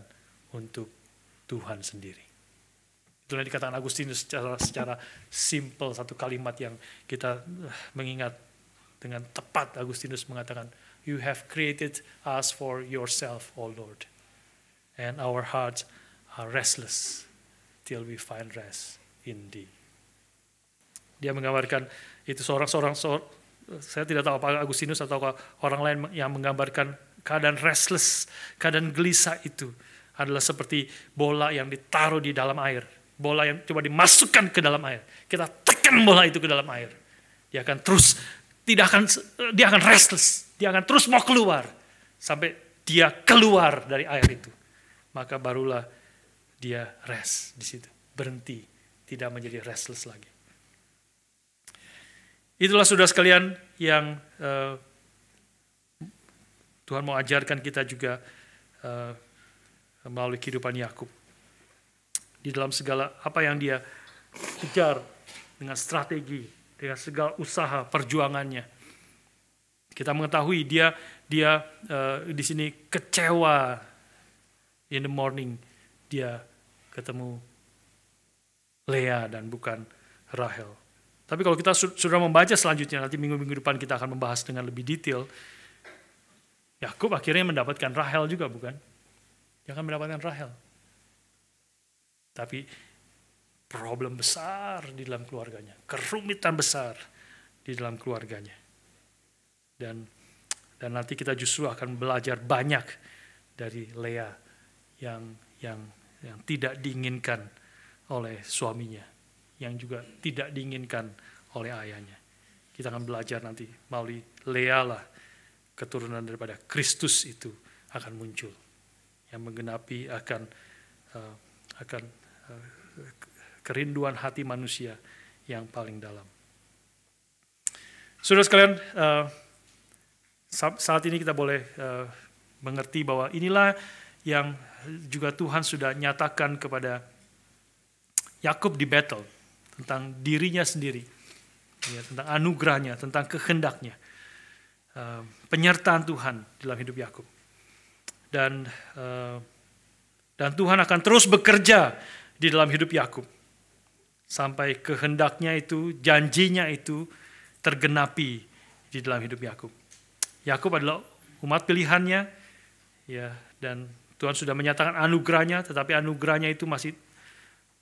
Speaker 1: untuk Tuhan sendiri. Itulah dikatakan Agustinus secara, secara simple satu kalimat yang kita eh, mengingat dengan tepat Agustinus mengatakan, You have created us for yourself, O Lord, and our hearts are restless till we find rest in Thee. Dia menggambarkan itu seorang seorang, seorang saya tidak tahu apakah Agustinus atau orang lain yang menggambarkan keadaan restless, keadaan gelisah itu adalah seperti bola yang ditaruh di dalam air. Bola yang coba dimasukkan ke dalam air. Kita tekan bola itu ke dalam air. Dia akan terus tidak akan dia akan restless, dia akan terus mau keluar sampai dia keluar dari air itu. Maka barulah dia rest di situ, berhenti, tidak menjadi restless lagi. Itulah sudah sekalian yang uh, Tuhan mau ajarkan kita juga uh, melalui kehidupan Yakub. Di dalam segala apa yang dia kejar dengan strategi, dengan segala usaha perjuangannya. Kita mengetahui dia dia uh, di sini kecewa in the morning dia ketemu Lea dan bukan Rahel. Tapi kalau kita sudah membaca selanjutnya, nanti minggu-minggu depan kita akan membahas dengan lebih detail Yakub akhirnya mendapatkan Rahel juga bukan? Dia akan mendapatkan Rahel. Tapi problem besar di dalam keluarganya, kerumitan besar di dalam keluarganya. Dan dan nanti kita justru akan belajar banyak dari Lea yang yang yang tidak diinginkan oleh suaminya, yang juga tidak diinginkan oleh ayahnya. Kita akan belajar nanti melalui Lea lah keturunan daripada Kristus itu akan muncul yang menggenapi akan uh, akan uh, kerinduan hati manusia yang paling dalam. Saudara sekalian, uh, saat ini kita boleh uh, mengerti bahwa inilah yang juga Tuhan sudah nyatakan kepada Yakub di battle tentang dirinya sendiri, ya, tentang anugerahnya, tentang kehendaknya Eh, penyertaan Tuhan dalam hidup Yakub. Dan eh, dan Tuhan akan terus bekerja di dalam hidup Yakub sampai kehendaknya itu, janjinya itu tergenapi di dalam hidup Yakub. Yakub adalah umat pilihannya, ya, dan Tuhan sudah menyatakan anugerahnya, tetapi anugerahnya itu masih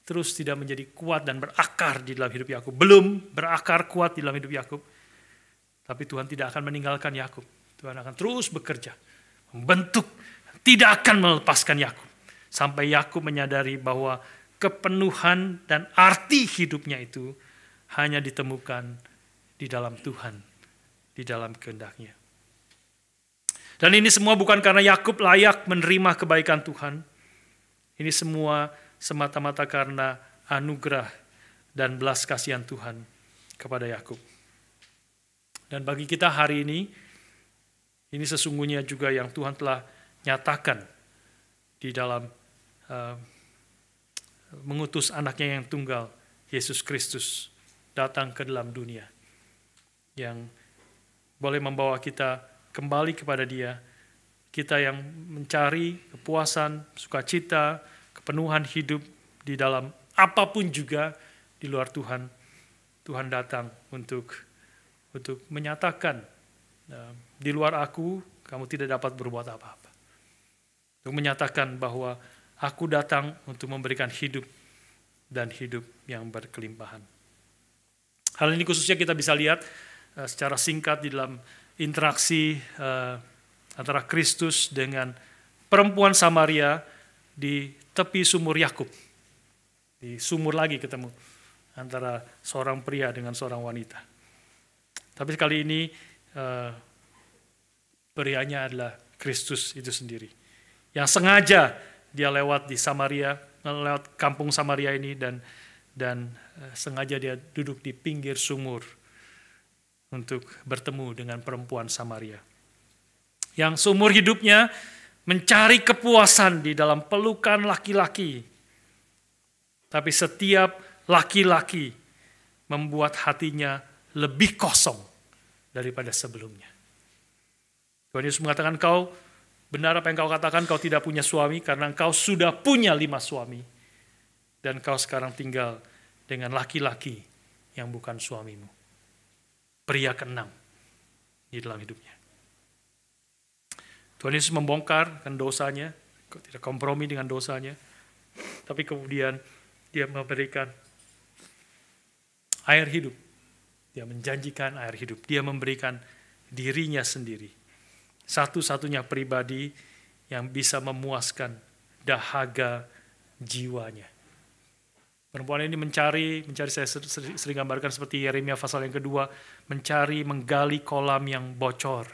Speaker 1: terus tidak menjadi kuat dan berakar di dalam hidup Yakub. Belum berakar kuat di dalam hidup Yakub. Tapi Tuhan tidak akan meninggalkan Yakub. Tuhan akan terus bekerja, membentuk, tidak akan melepaskan Yakub. Sampai Yakub menyadari bahwa kepenuhan dan arti hidupnya itu hanya ditemukan di dalam Tuhan, di dalam kehendaknya. Dan ini semua bukan karena Yakub layak menerima kebaikan Tuhan. Ini semua semata-mata karena anugerah dan belas kasihan Tuhan kepada Yakub. Dan bagi kita hari ini, ini sesungguhnya juga yang Tuhan telah nyatakan di dalam uh, mengutus anaknya yang tunggal, Yesus Kristus, datang ke dalam dunia. Yang boleh membawa kita kembali kepada dia, kita yang mencari kepuasan, sukacita, kepenuhan hidup di dalam apapun juga di luar Tuhan. Tuhan datang untuk untuk menyatakan eh, di luar aku kamu tidak dapat berbuat apa-apa. Untuk menyatakan bahwa aku datang untuk memberikan hidup dan hidup yang berkelimpahan. Hal ini khususnya kita bisa lihat eh, secara singkat di dalam interaksi eh, antara Kristus dengan perempuan Samaria di tepi sumur Yakub. Di sumur lagi ketemu antara seorang pria dengan seorang wanita. Tapi kali ini uh, eh, berianya adalah Kristus itu sendiri. Yang sengaja dia lewat di Samaria, lewat kampung Samaria ini dan dan uh, sengaja dia duduk di pinggir sumur untuk bertemu dengan perempuan Samaria. Yang seumur hidupnya mencari kepuasan di dalam pelukan laki-laki. Tapi setiap laki-laki membuat hatinya lebih kosong daripada sebelumnya. Tuhan Yesus mengatakan kau benar apa yang kau katakan kau tidak punya suami karena kau sudah punya lima suami dan kau sekarang tinggal dengan laki-laki yang bukan suamimu. Pria keenam di dalam hidupnya. Tuhan Yesus membongkar kan dosanya, tidak kompromi dengan dosanya, tapi kemudian dia memberikan air hidup dia menjanjikan air hidup. Dia memberikan dirinya sendiri. Satu-satunya pribadi yang bisa memuaskan dahaga jiwanya. Perempuan ini mencari, mencari saya sering gambarkan seperti Yeremia pasal yang kedua, mencari, menggali kolam yang bocor.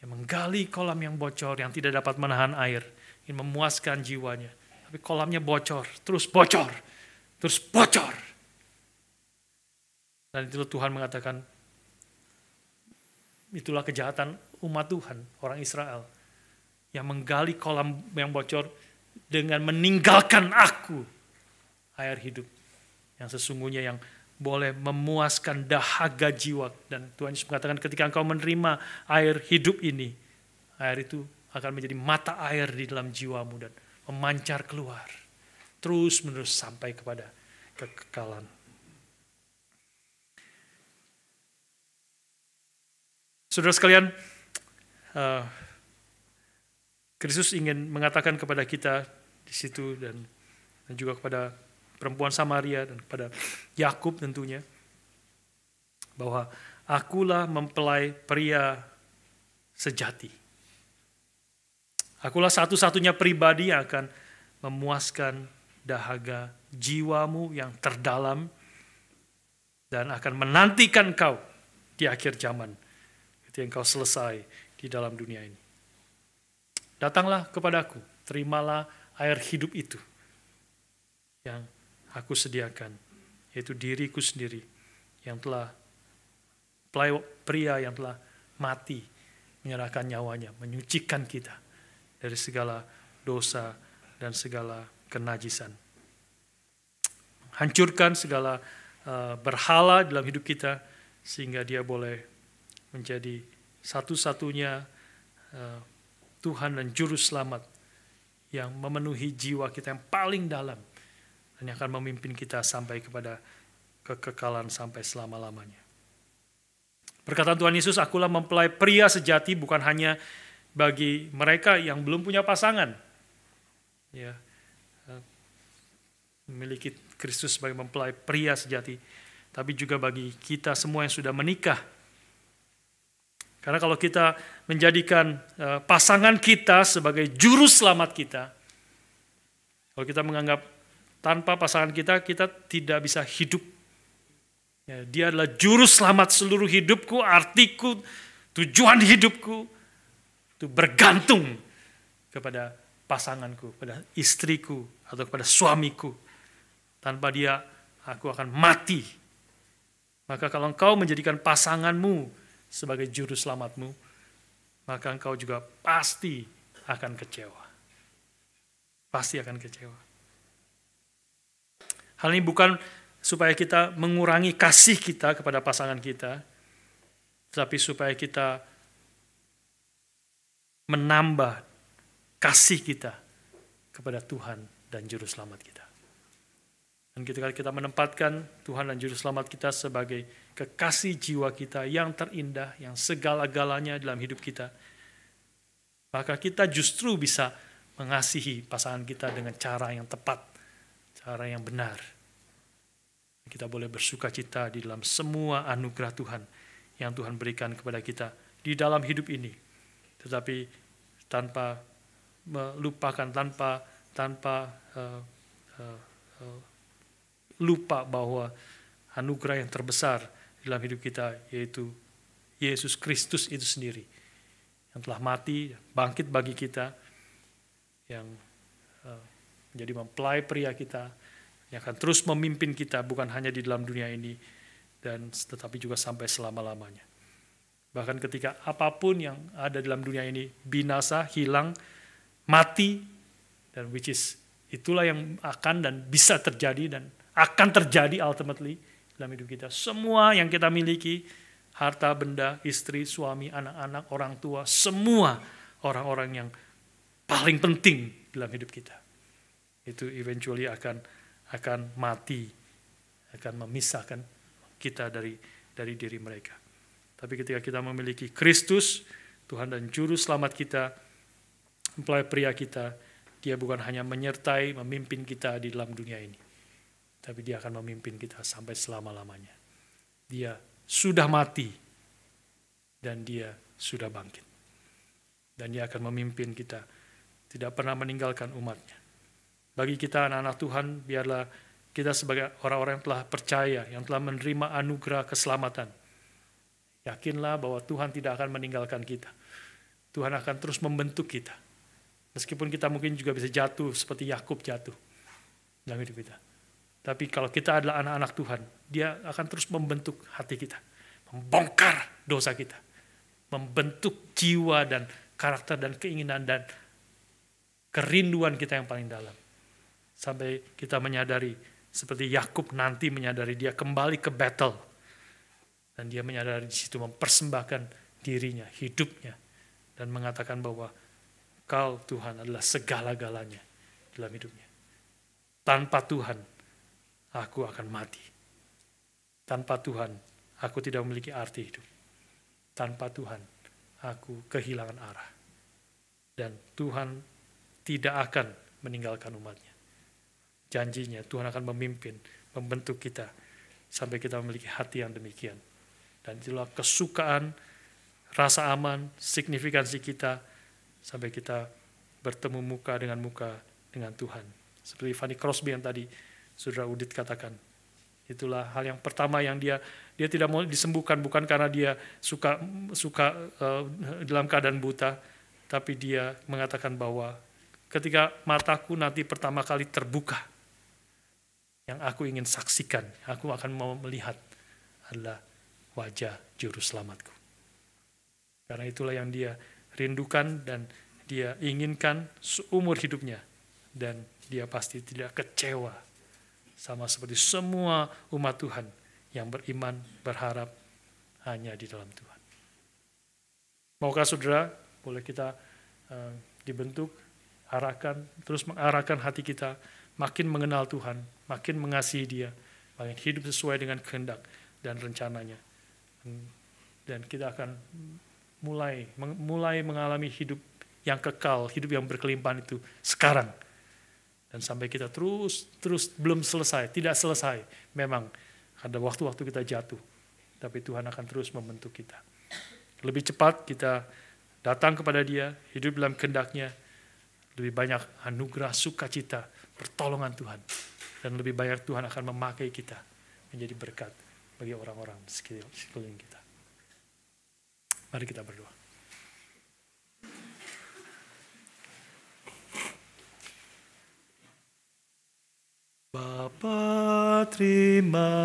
Speaker 1: Ya, menggali kolam yang bocor, yang tidak dapat menahan air. Ingin memuaskan jiwanya. Tapi kolamnya bocor, terus bocor, terus bocor. Dan itu Tuhan mengatakan, itulah kejahatan umat Tuhan, orang Israel, yang menggali kolam yang bocor dengan meninggalkan aku, air hidup yang sesungguhnya yang boleh memuaskan dahaga jiwa. Dan Tuhan Yesus mengatakan ketika engkau menerima air hidup ini, air itu akan menjadi mata air di dalam jiwamu dan memancar keluar. Terus menerus sampai kepada kekekalan. Saudara sekalian, uh, Kristus ingin mengatakan kepada kita di situ dan, dan juga kepada perempuan Samaria dan kepada Yakub tentunya bahwa akulah mempelai pria sejati. Akulah satu-satunya pribadi yang akan memuaskan dahaga jiwamu yang terdalam dan akan menantikan kau di akhir zaman seperti kau selesai di dalam dunia ini. Datanglah kepadaku, terimalah air hidup itu yang aku sediakan, yaitu diriku sendiri yang telah pria yang telah mati menyerahkan nyawanya, menyucikan kita dari segala dosa dan segala kenajisan. Hancurkan segala eh, berhala dalam hidup kita sehingga dia boleh menjadi satu-satunya eh, Tuhan dan Juru Selamat yang memenuhi jiwa kita yang paling dalam dan yang akan memimpin kita sampai kepada kekekalan sampai selama-lamanya. Perkataan Tuhan Yesus, akulah mempelai pria sejati bukan hanya bagi mereka yang belum punya pasangan.
Speaker 2: Ya, eh,
Speaker 1: memiliki Kristus sebagai mempelai pria sejati, tapi juga bagi kita semua yang sudah menikah karena kalau kita menjadikan eh, pasangan kita sebagai juru selamat kita, kalau kita menganggap tanpa pasangan kita, kita tidak bisa hidup. Ya, dia adalah juru selamat seluruh hidupku, artiku, tujuan hidupku. Itu bergantung kepada pasanganku, pada istriku, atau kepada suamiku. Tanpa dia, aku akan mati. Maka kalau engkau menjadikan pasanganmu sebagai juru selamatmu, maka engkau juga pasti akan kecewa. Pasti akan kecewa. Hal ini bukan supaya kita mengurangi kasih kita kepada pasangan kita, tetapi supaya kita menambah kasih kita kepada Tuhan dan Juru Selamat kita. Dan ketika kita menempatkan Tuhan dan Juru Selamat kita sebagai kekasih jiwa kita yang terindah, yang segala-galanya dalam hidup kita, maka kita justru bisa mengasihi pasangan kita dengan cara yang tepat, cara yang benar. Kita boleh bersuka cita di dalam semua anugerah Tuhan yang Tuhan berikan kepada kita di dalam hidup ini. Tetapi tanpa melupakan, tanpa tanpa uh, uh, uh, lupa bahwa anugerah yang terbesar dalam hidup kita yaitu Yesus Kristus itu sendiri yang telah mati bangkit bagi kita
Speaker 2: yang eh,
Speaker 1: menjadi mempelai pria kita yang akan terus memimpin kita bukan hanya di dalam dunia ini dan tetapi juga sampai selama-lamanya. Bahkan ketika apapun yang ada dalam dunia ini binasa, hilang, mati dan which is itulah yang akan dan bisa terjadi dan akan terjadi ultimately dalam hidup kita. Semua yang kita miliki, harta, benda, istri, suami, anak-anak, orang tua, semua orang-orang yang paling penting dalam hidup kita. Itu eventually akan akan mati, akan memisahkan kita dari dari diri mereka. Tapi ketika kita memiliki Kristus, Tuhan dan juru selamat kita, mempelai pria kita, dia bukan hanya menyertai, memimpin kita di dalam dunia ini tapi dia akan memimpin kita sampai selama-lamanya. Dia sudah mati dan dia sudah bangkit. Dan dia akan memimpin kita, tidak pernah meninggalkan umatnya. Bagi kita anak-anak Tuhan, biarlah kita sebagai orang-orang yang telah percaya, yang telah menerima anugerah keselamatan. Yakinlah bahwa Tuhan tidak akan meninggalkan kita. Tuhan akan terus membentuk kita. Meskipun kita mungkin juga bisa jatuh seperti Yakub jatuh dalam hidup kita. Tapi kalau kita adalah anak-anak Tuhan, dia akan terus membentuk hati kita, membongkar dosa kita, membentuk jiwa dan karakter dan keinginan dan kerinduan kita yang paling dalam. Sampai kita menyadari seperti Yakub nanti menyadari dia kembali ke battle dan dia menyadari di situ mempersembahkan dirinya, hidupnya dan mengatakan bahwa kau Tuhan adalah segala-galanya dalam hidupnya. Tanpa Tuhan aku akan mati. Tanpa Tuhan, aku tidak memiliki arti hidup. Tanpa Tuhan, aku kehilangan arah. Dan Tuhan tidak akan meninggalkan umatnya. Janjinya Tuhan akan memimpin, membentuk kita sampai kita memiliki hati yang demikian. Dan itulah kesukaan, rasa aman, signifikansi kita sampai kita bertemu muka dengan muka dengan Tuhan. Seperti Fanny Crosby yang tadi Saudara Udit katakan. Itulah hal yang pertama yang dia dia tidak mau disembuhkan bukan karena dia suka suka uh, dalam keadaan buta, tapi dia mengatakan bahwa ketika mataku nanti pertama kali terbuka, yang aku ingin saksikan, aku akan mau melihat adalah wajah juru selamatku. Karena itulah yang dia rindukan dan dia inginkan seumur hidupnya dan dia pasti tidak kecewa sama seperti semua umat Tuhan yang beriman, berharap hanya di dalam Tuhan. Maukah saudara, boleh kita uh, dibentuk, arahkan, terus mengarahkan hati kita, makin mengenal Tuhan, makin mengasihi dia, makin hidup sesuai dengan kehendak dan rencananya. Hmm, dan kita akan mulai mulai mengalami hidup yang kekal, hidup yang berkelimpahan itu sekarang dan sampai kita terus, terus belum selesai, tidak selesai. Memang ada waktu-waktu kita jatuh, tapi Tuhan akan terus membentuk kita. Lebih cepat kita datang kepada dia, hidup dalam kendaknya, lebih banyak anugerah sukacita, pertolongan Tuhan. Dan lebih banyak Tuhan akan memakai kita menjadi berkat bagi orang-orang sekeliling kita. Mari kita berdoa.
Speaker 2: Bapa terima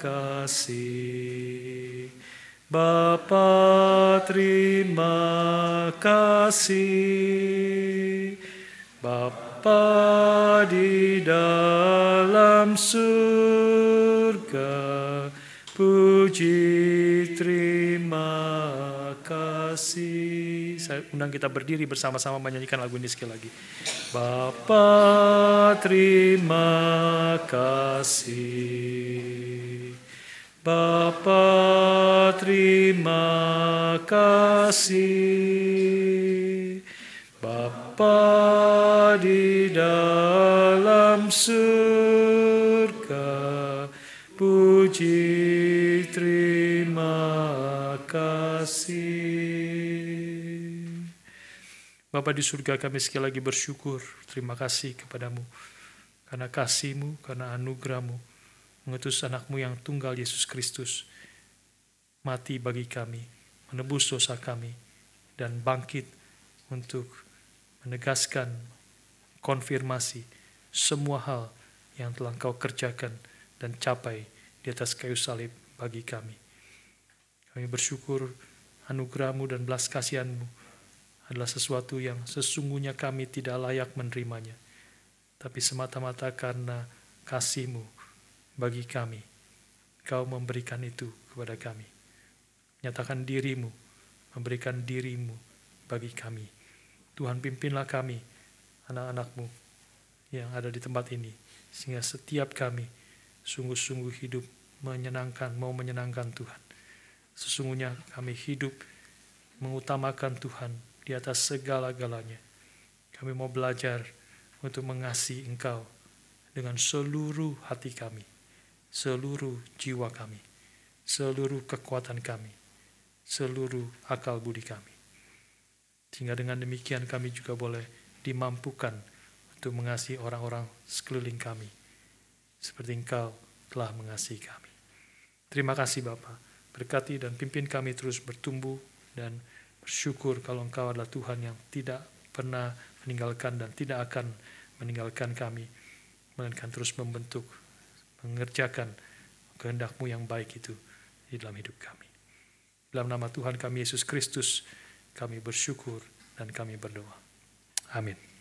Speaker 2: kasih. Bapa terima kasih. Bapa di dalam surga. Puji terima kasih. Saya undang kita berdiri bersama-sama menyanyikan lagu ini sekali lagi. Bapa terima kasih. Bapa terima kasih. Bapa di dalam surga puji terima kasih. Bapa di surga kami sekali lagi bersyukur, terima kasih kepadamu.
Speaker 1: Karena kasihmu, karena anugerahmu, mengutus anakmu yang tunggal Yesus Kristus, mati bagi kami, menebus dosa kami, dan bangkit untuk menegaskan, konfirmasi semua hal yang telah engkau kerjakan dan capai di atas kayu salib bagi kami. Kami bersyukur anugerahmu dan belas kasihanmu adalah sesuatu yang sesungguhnya kami tidak layak menerimanya, tapi semata-mata karena kasihmu bagi kami, Kau memberikan itu kepada kami. Nyatakan dirimu, memberikan dirimu bagi kami. Tuhan pimpinlah kami, anak-anakmu yang ada di tempat ini, sehingga setiap kami sungguh-sungguh hidup menyenangkan, mau menyenangkan Tuhan. Sesungguhnya kami hidup mengutamakan Tuhan di atas segala-galanya. Kami mau belajar untuk mengasihi Engkau dengan seluruh hati kami, seluruh jiwa kami, seluruh kekuatan kami, seluruh akal budi kami. Sehingga dengan demikian kami juga boleh dimampukan untuk mengasihi orang-orang sekeliling kami, seperti Engkau telah mengasihi kami. Terima kasih Bapak, berkati dan pimpin kami terus bertumbuh dan bertumbuh bersyukur kalau engkau adalah Tuhan yang tidak pernah meninggalkan dan tidak akan meninggalkan kami, melainkan terus membentuk, mengerjakan kehendakmu yang baik itu di dalam hidup kami. Dalam nama Tuhan kami Yesus Kristus, kami bersyukur dan kami berdoa. Amin.